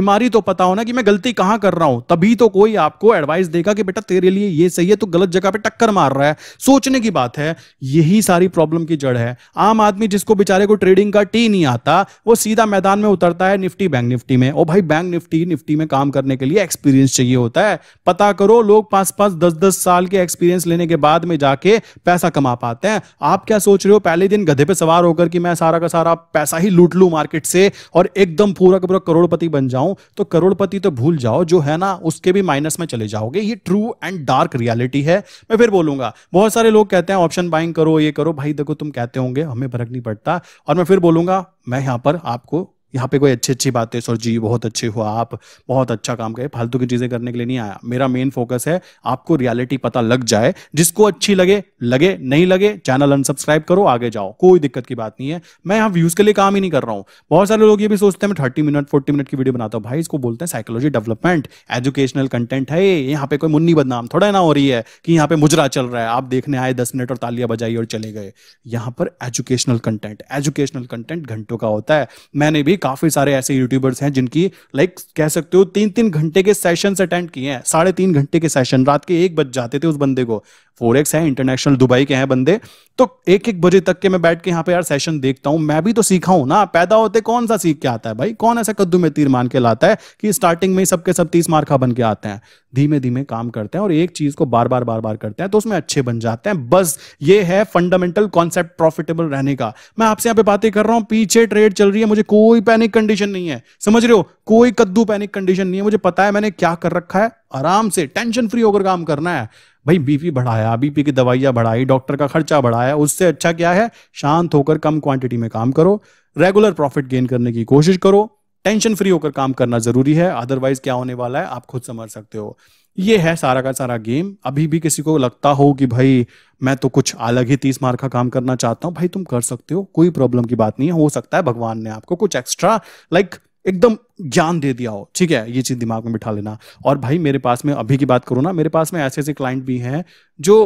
बीमारी तो पता पता होना कि मैं गलती कहां कर रहा हूं तभी तो कोई आपको एडवाइस देगा कि बेटा तेरे लिए ये सही है तो गलत जगह पे टक्कर मार रहा है सोचने की बात है यही सारी प्रॉब्लम की जड़ है आम आदमी जिसको बेचारे को ट्रेडिंग का टी नहीं आता वो सीधा मैदान में उतरता है निफ्टी बैंक निफ्टी में और भाई बैंक निफ्टी निफ्टी में काम करने के लिए एक्सपीरियंस चाहिए होता है पता करो लोग पांच पांच दस दस साल के एक्सपीरियंस लेने के बाद में जाके पैसा कमा पाते हैं आप क्या सोच रहे हो पहले दिन गधे पे सवार होकर कि मैं सारा का सारा पैसा ही लूट लू मार्केट से और एकदम पूरा का पूरा करोड़पति बन जाऊं तो करो करोड़पति तो भूल जाओ जो है ना उसके भी माइनस में चले जाओगे ये ट्रू एंड डार्क रियलिटी है मैं फिर बोलूंगा बहुत सारे लोग कहते हैं ऑप्शन बाइंग करो ये करो भाई देखो तुम कहते होंगे हमें फर्क नहीं पड़ता और मैं फिर बोलूंगा मैं यहां पर आपको यहाँ पे कोई अच्छी अच्छी बातें सर जी बहुत अच्छे हुआ आप बहुत अच्छा काम करें फालतू की चीजें करने के लिए नहीं आया मेरा मेन फोकस है आपको रियलिटी पता लग जाए जिसको अच्छी लगे लगे नहीं लगे चैनल अनसब्सक्राइब करो आगे जाओ कोई दिक्कत की बात नहीं है मैं यहाँ व्यूज के लिए काम ही नहीं कर रहा हूँ बहुत सारे लोग ये भी सोचते हैं मैं थर्टी मिनट फोर्टी मिनट की वीडियो बनाता हूँ भाई इसको बोलते हैं साइकोलॉजी डेवलपमेंट एजुकेशनल कंटेंट है यहाँ पे कोई मुन्नी बदनाम थोड़ा ना हो रही है कि यहाँ पे मुजरा चल रहा है आप देखने आए दस मिनट और तालियां बजाई और चले गए यहाँ पर एजुकेशनल कंटेंट एजुकेशनल कंटेंट घंटों का होता है मैंने भी काफी सारे ऐसे यूट्यूबर्स हैं जिनकी लाइक कह सकते हो तीन तीन घंटे के सेशन अटेंड किए हैं साढ़े तीन घंटे के सेशन रात के एक बज जाते थे उस बंदे को फोर एक्स है इंटरनेशनल दुबई के हैं बंदे तो एक एक बजे तक के मैं बैठ के यहाँ पे यार सेशन देखता हूँ मैं भी तो सीखा हूँ ना पैदा होते कौन सा सीख के आता है भाई कौन ऐसा कद्दू में तीर मान के लाता है कि स्टार्टिंग में सबके सब तीस मार्खा बन के आते हैं धीमे धीमे काम करते हैं और एक चीज को बार बार बार बार करते हैं तो उसमें अच्छे बन जाते हैं बस ये है फंडामेंटल कॉन्सेप्ट प्रॉफिटेबल रहने का मैं आपसे यहाँ पे बातें कर रहा हूँ पीछे ट्रेड चल रही है मुझे कोई पैनिक कंडीशन नहीं है समझ रहे हो कोई कद्दू पैनिक कंडीशन नहीं है मुझे पता है मैंने क्या कर रखा है आराम से टेंशन फ्री होकर काम करना है भाई बीपी बढ़ाया बीपी की दवाइयां बढ़ाई डॉक्टर का खर्चा बढ़ाया उससे अच्छा क्या है शांत होकर कम क्वांटिटी में काम करो रेगुलर प्रॉफिट गेन करने की कोशिश करो टेंशन फ्री होकर काम करना जरूरी है अदरवाइज क्या होने वाला है आप खुद समझ सकते हो ये है सारा का सारा गेम अभी भी किसी को लगता हो कि भाई मैं तो कुछ अलग ही तीस मार्क का काम करना चाहता हूं भाई तुम कर सकते हो कोई प्रॉब्लम की बात नहीं है हो सकता है भगवान ने आपको कुछ एक्स्ट्रा लाइक एकदम ज्ञान दे दिया हो ठीक है ये चीज दिमाग में बिठा लेना और भाई मेरे पास में अभी की बात करूँ ना मेरे पास में ऐसे ऐसे क्लाइंट भी हैं जो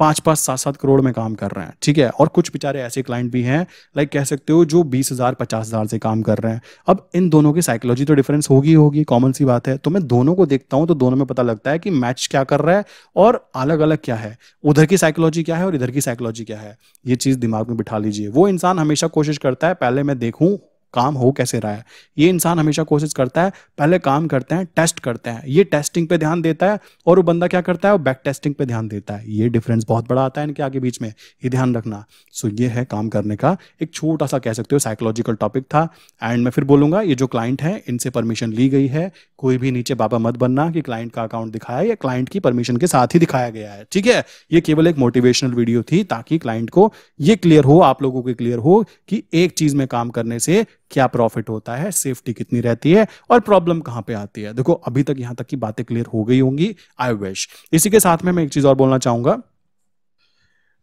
पाँच पांच सात सात करोड़ में काम कर रहे हैं ठीक है और कुछ बेचारे ऐसे क्लाइंट भी हैं लाइक कह सकते हो जो बीस हज़ार पचास हज़ार से काम कर रहे हैं अब इन दोनों की साइकोलॉजी तो डिफरेंस होगी होगी कॉमन सी बात है तो मैं दोनों को देखता हूँ तो दोनों में पता लगता है कि मैच क्या कर रहा है और अलग अलग क्या है उधर की साइकोलॉजी क्या है और इधर की साइकोलॉजी क्या है ये चीज़ दिमाग में बिठा लीजिए वो इंसान हमेशा कोशिश करता है पहले मैं देखूँ काम हो कैसे रहा है ये इंसान हमेशा कोशिश करता है पहले काम करते हैं टेस्ट करते हैं ये टेस्टिंग पे ध्यान देता है और वो बंदा क्या करता है वो बैक टेस्टिंग पे ध्यान देता है ये डिफरेंस बहुत बड़ा आता है इनके आगे बीच में ये ध्यान रखना सो ये है काम करने का एक छोटा सा कह सकते हो साइकोलॉजिकल टॉपिक था एंड मैं फिर बोलूंगा ये जो क्लाइंट है इनसे परमिशन ली गई है कोई भी नीचे बाबा मत बनना कि क्लाइंट का अकाउंट दिखाया या क्लाइंट की परमिशन के साथ ही दिखाया गया है ठीक है ये केवल एक मोटिवेशनल वीडियो थी ताकि क्लाइंट को ये क्लियर हो आप लोगों को क्लियर हो कि एक चीज में काम करने से क्या प्रॉफिट होता है सेफ्टी कितनी रहती है और प्रॉब्लम कहां पे आती है देखो अभी तक यहां तक की बातें क्लियर हो गई होंगी आई विश इसी के साथ में मैं एक चीज और बोलना चाहूंगा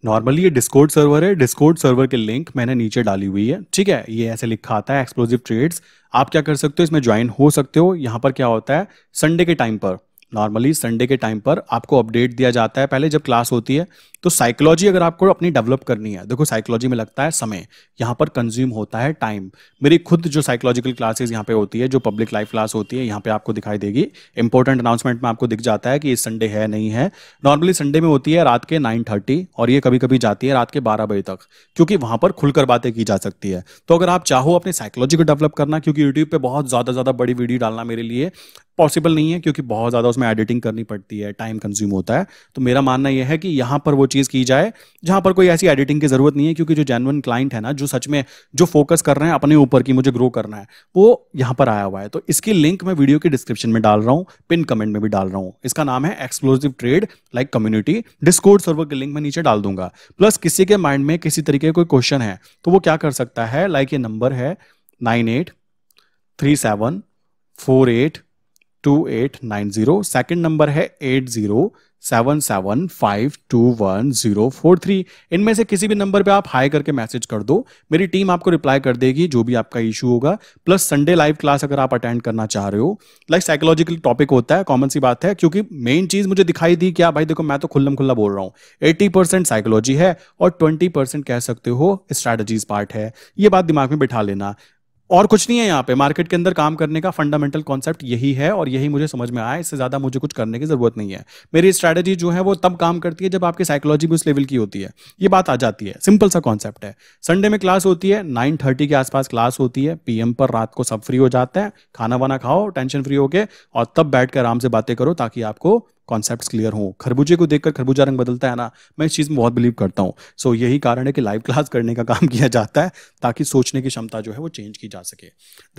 नॉर्मली ये डिस्कोड सर्वर है डिस्कोड सर्वर के लिंक मैंने नीचे डाली हुई है ठीक है ये ऐसे लिखा आता है एक्सप्लोजिव ट्रेड्स आप क्या कर सकते हो इसमें ज्वाइन हो सकते हो यहां पर क्या होता है संडे के टाइम पर नॉर्मली संडे के टाइम पर आपको अपडेट दिया जाता है पहले जब क्लास होती है तो साइकोलॉजी अगर आपको अपनी डेवलप करनी है देखो साइकोलॉजी में लगता है समय यहाँ पर कंज्यूम होता है टाइम मेरी खुद जो साइकोलॉजिकल क्लासेस यहाँ पे होती है जो पब्लिक लाइफ क्लास होती है यहाँ पे आपको दिखाई देगी इंपॉर्टेंट अनाउंसमेंट में आपको दिख जाता है कि इस संडे है नहीं है नॉर्मली संडे में होती है रात के नाइन थर्टी और ये कभी कभी जाती है रात के बारह बजे तक क्योंकि वहाँ पर खुलकर बातें की जा सकती है तो अगर आप चाहो अपनी साइकोलॉजी को डेवलप करना क्योंकि यूट्यूब पर बहुत ज़्यादा ज़्यादा बड़ी वीडियो डालना मेरे लिए पॉसिबल नहीं है क्योंकि बहुत ज़्यादा उसमें एडिटिंग करनी पड़ती है टाइम कंज्यूम होता है तो मेरा मानना यह है कि यहां पर वो चीज़ की जाए जहां पर कोई ऐसी एडिटिंग की ज़रूरत नहीं है क्योंकि जो जेनवन क्लाइंट है ना जो सच में जो फोकस कर रहे हैं अपने ऊपर की मुझे ग्रो करना है वो यहां पर आया हुआ है तो इसकी लिंक मैं वीडियो के डिस्क्रिप्शन में डाल रहा हूं पिन कमेंट में भी डाल रहा हूं इसका नाम है exclusive trade like community Discord server की लिंक मैं नीचे डाल दूंगा प्लस किसी के माइंड में किसी तरीके कोई क्वेश्चन है तो वो क्या कर सकता है लाइक like ये नंबर है nine eight three seven four eight two eight nine zero second number है eight zero seven seven five two one zero four three इनमें से किसी भी नंबर पे आप हाई करके मैसेज कर दो मेरी टीम आपको रिप्लाई कर देगी जो भी आपका इशू होगा प्लस संडे लाइव क्लास अगर आप अटेंड करना चाह रहे हो लाइक साइकोलॉजिकल टॉपिक होता है कॉमन सी बात है क्योंकि मेन चीज मुझे दिखाई दी क्या भाई देखो मैं तो खुल्लम खुल्ला बोल रहा हूँ एट्टी परसेंट साइकोलॉजी है और ट्वेंटी परसेंट कह सकते हो स्ट्रैटेजीज पार्ट है ये बात दिमाग में बिठा लेना और कुछ नहीं है यहाँ पे मार्केट के अंदर काम करने का फंडामेंटल कॉन्सेप्ट यही है और यही मुझे समझ में आया इससे ज़्यादा मुझे कुछ करने की ज़रूरत नहीं है मेरी स्ट्रैटेजी जो है वो तब काम करती है जब आपकी साइकोलॉजी भी उस लेवल की होती है ये बात आ जाती है सिंपल सा कॉन्सेप्ट है संडे में क्लास होती है नाइन थर्टी के आसपास क्लास होती है पीएम पर रात को सब फ्री हो जाते हैं खाना वाना खाओ टेंशन फ्री होके और तब बैठ कर आराम से बातें करो ताकि आपको कॉन्सेप्ट क्लियर हों खरबूजे को देखकर खरबूजा रंग बदलता है ना मैं इस चीज़ में बहुत बिलीव करता हूँ सो so, यही कारण है कि लाइव क्लास करने का काम किया जाता है ताकि सोचने की क्षमता जो है वो चेंज की जा सके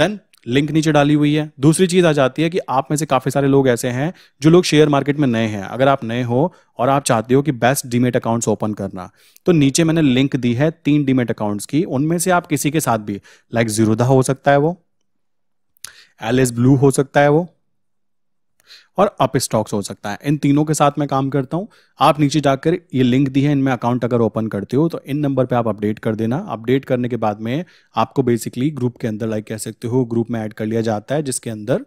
देन लिंक नीचे डाली हुई है दूसरी चीज़ आ जाती है कि आप में से काफ़ी सारे लोग ऐसे हैं जो लोग शेयर मार्केट में नए हैं अगर आप नए हो और आप चाहते हो कि बेस्ट डीमेट अकाउंट्स ओपन करना तो नीचे मैंने लिंक दी है तीन डीमेट अकाउंट्स की उनमें से आप किसी के साथ भी लाइक like जीरोधा हो सकता है वो एल ब्लू हो सकता है वो और अप स्टॉक्स हो सकता है इन तीनों के साथ मैं काम करता हूँ आप नीचे जाकर ये लिंक दी है इनमें अकाउंट अगर ओपन करते हो तो इन नंबर पर आप अपडेट कर देना अपडेट करने के बाद में आपको बेसिकली ग्रुप के अंदर लाइक कह सकते हो ग्रुप में ऐड कर लिया जाता है जिसके अंदर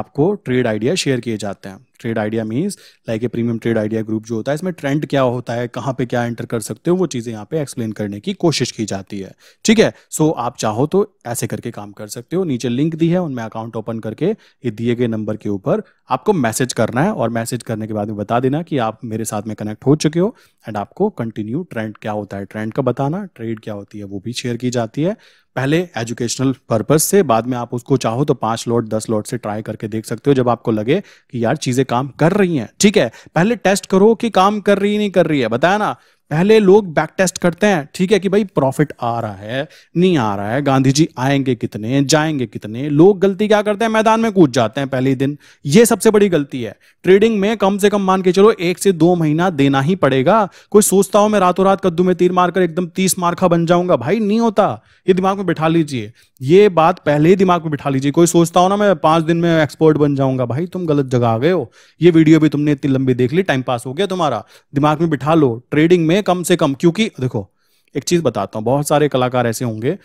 आपको ट्रेड आइडिया शेयर किए जाते हैं trade idea means like a premium trade idea group जो होता है इसमें ट्रेंड क्या होता है कहाँ पे क्या एंटर कर सकते हो वो चीज़ें यहाँ पे एक्सप्लेन करने की कोशिश की जाती है ठीक है सो so, आप चाहो तो ऐसे करके काम कर सकते हो नीचे लिंक दी है उनमें अकाउंट ओपन करके ये दिए गए नंबर के ऊपर आपको मैसेज करना है और मैसेज करने के बाद में बता देना कि आप मेरे साथ में कनेक्ट हो चुके हो एंड आपको कंटिन्यू ट्रेंड क्या होता है ट्रेंड का बताना ट्रेड क्या होती है वो भी शेयर की जाती है पहले एजुकेशनल पर्पज से बाद में आप उसको चाहो तो पांच लॉट दस लॉट से ट्राई करके देख सकते हो जब आपको लगे कि यार चीज़ें काम कर रही हैं ठीक है पहले टेस्ट करो कि काम कर रही नहीं कर रही है बताया ना पहले लोग बैक टेस्ट करते हैं ठीक है कि भाई प्रॉफिट आ रहा है नहीं आ रहा है गांधी जी आएंगे कितने जाएंगे कितने लोग गलती क्या करते हैं मैदान में कूद जाते हैं पहले दिन ये सबसे बड़ी गलती है ट्रेडिंग में कम से कम मान के चलो एक से दो महीना देना ही पड़ेगा कोई सोचता हो मैं रातों रात कद्दू में तीर मारकर एकदम तीस मारखा बन जाऊंगा भाई नहीं होता ये दिमाग में बिठा लीजिए ये बात पहले ही दिमाग में बिठा लीजिए कोई सोचता हो ना मैं पांच दिन में एक्सपर्ट बन जाऊंगा भाई तुम गलत जगह आ गए हो ये वीडियो भी तुमने इतनी लंबी देख ली टाइम पास हो गया तुम्हारा दिमाग में बिठा लो ट्रेडिंग में हैं कम से कम क्योंकि देखो एक चीज बताता हूँ बहुत सारे कलाकार ऐसे होंगे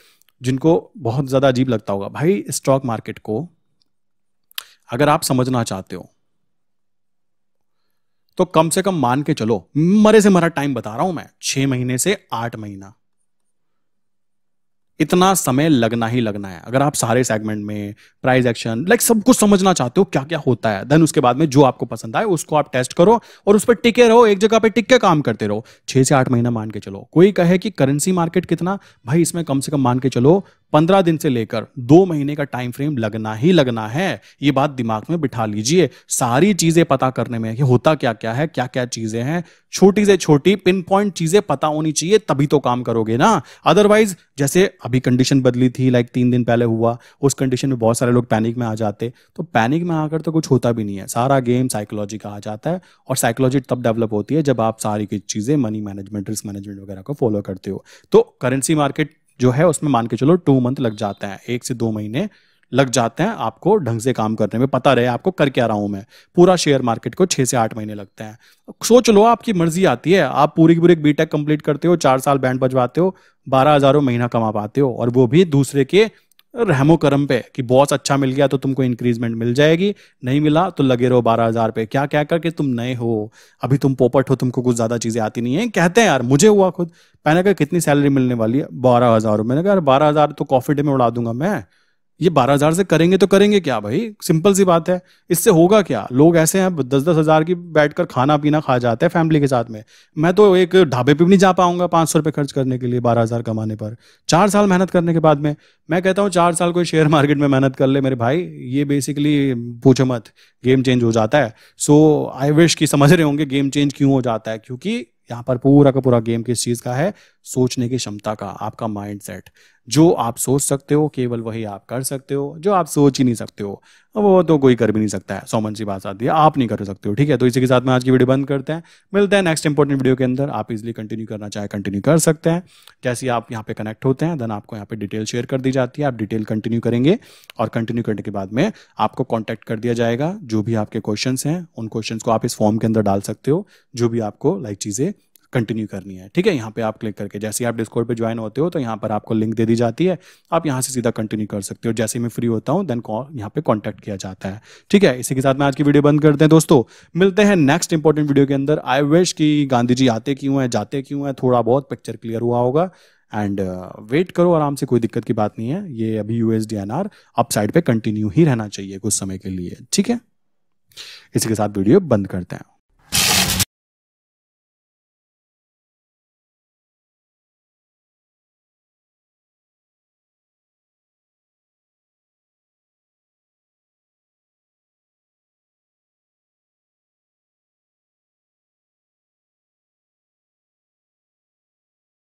जिनको बहुत ज्यादा अजीब लगता होगा भाई स्टॉक मार्केट को अगर आप समझना चाहते हो तो कम से कम मान के चलो मरे से मरा टाइम बता रहा हूं मैं छह महीने से आठ महीना इतना समय लगना ही लगना है अगर आप सारे सेगमेंट में प्राइस एक्शन लाइक सब कुछ समझना चाहते हो क्या क्या होता है देन उसके बाद में जो आपको पसंद आए उसको आप टेस्ट करो और उस पर टिके रहो एक जगह पे टिक के काम करते रहो छह से आठ महीना मान के चलो कोई कहे कि करेंसी मार्केट कितना भाई इसमें कम से कम मान के चलो पंद्रह दिन से लेकर दो महीने का टाइम फ्रेम लगना ही लगना है ये बात दिमाग में बिठा लीजिए सारी चीजें पता करने में कि होता क्या क्या है क्या क्या चीजें हैं छोटी से छोटी पिन पॉइंट चीजें पता होनी चाहिए तभी तो काम करोगे ना अदरवाइज जैसे अभी कंडीशन बदली थी लाइक तीन दिन पहले हुआ उस कंडीशन में बहुत सारे लोग पैनिक में आ जाते तो पैनिक में आकर तो कुछ होता भी नहीं है सारा गेम साइकोलॉजी का आ जाता है और साइकोलॉजी तब डेवलप होती है जब आप सारी की चीजें मनी मैनेजमेंट रिस्क मैनेजमेंट वगैरह को फॉलो करते हो तो करेंसी मार्केट जो है उसमें मान के चलो टू मंथ लग जाते हैं एक से दो महीने लग जाते हैं आपको ढंग से काम करने में पता रहे आपको कर क्या रहा हूं मैं पूरा शेयर मार्केट को छह से आठ महीने लगते हैं सोच लो आपकी मर्जी आती है आप पूरी की पूरी बीटेक कंप्लीट करते हो चार साल बैंड बजवाते हो बारह हजारों महीना कमा पाते हो और वो भी दूसरे के रहमो करम पे कि बॉस अच्छा मिल गया तो तुमको इंक्रीजमेंट मिल जाएगी नहीं मिला तो लगे रहो बारह हजार पे क्या क्या करके तुम नए हो अभी तुम पोपट हो तुमको कुछ ज्यादा चीजें आती नहीं है कहते हैं यार मुझे हुआ खुद मैंने कहा कितनी सैलरी मिलने वाली है बारह हजार मैंने कहा यार बारह हजार तो कॉफी डे में उड़ा दूंगा मैं ये बारह हजार से करेंगे तो करेंगे क्या भाई सिंपल सी बात है इससे होगा क्या लोग ऐसे हैं दस दस हजार की बैठकर खाना पीना खा जाते हैं फैमिली के साथ में मैं तो एक ढाबे पे भी नहीं जा पाऊंगा पांच सौ रुपये खर्च करने के लिए बारह हजार कमाने पर चार साल मेहनत करने के बाद में मैं कहता हूँ चार साल कोई शेयर मार्केट में मेहनत कर ले मेरे भाई ये बेसिकली पूछो मत गेम चेंज हो जाता है सो आई विश की समझ रहे होंगे गेम चेंज क्यों हो जाता है क्योंकि यहाँ पर पूरा का पूरा गेम किस चीज का है सोचने की क्षमता का आपका माइंड सेट जो आप सोच सकते हो केवल वही आप कर सकते हो जो आप सोच ही नहीं सकते हो वो तो कोई कर भी नहीं सकता है सोमन सी बात आती है आप नहीं कर सकते हो ठीक है तो इसी के साथ में आज की वीडियो बंद करते हैं मिलते हैं नेक्स्ट इंपॉर्टेंट वीडियो के अंदर आप इजिली कंटिन्यू करना चाहे कंटिन्यू कर सकते हैं जैसे आप यहाँ पे कनेक्ट होते हैं देन आपको यहाँ पे डिटेल शेयर कर दी जाती है आप डिटेल कंटिन्यू करेंगे और कंटिन्यू करने के बाद में आपको कॉन्टैक्ट कर दिया जाएगा जो भी आपके क्वेश्चन हैं उन क्वेश्चन को आप इस फॉर्म के अंदर डाल सकते हो जो भी आपको लाइक चीज़ें कंटिन्यू करनी है ठीक है यहाँ पे आप क्लिक करके जैसे आप डिस्कॉर्ड पे ज्वाइन होते हो तो यहाँ पर आपको लिंक दे दी जाती है आप यहाँ से सीधा कंटिन्यू कर सकते हो जैसे मैं फ्री होता हूँ देन यहाँ पे कॉन्टैक्ट किया जाता है ठीक है इसी के साथ में आज की वीडियो बंद करते हैं दोस्तों मिलते हैं नेक्स्ट इंपॉर्टेंट वीडियो के अंदर आई विश कि गांधी जी आते क्यों हैं जाते क्यों हैं थोड़ा बहुत पिक्चर क्लियर हुआ होगा एंड वेट uh, करो आराम से कोई दिक्कत की बात नहीं है ये अभी U S D N R upside पर कंटिन्यू ही रहना चाहिए कुछ समय के लिए ठीक है इसी के साथ वीडियो बंद करते हैं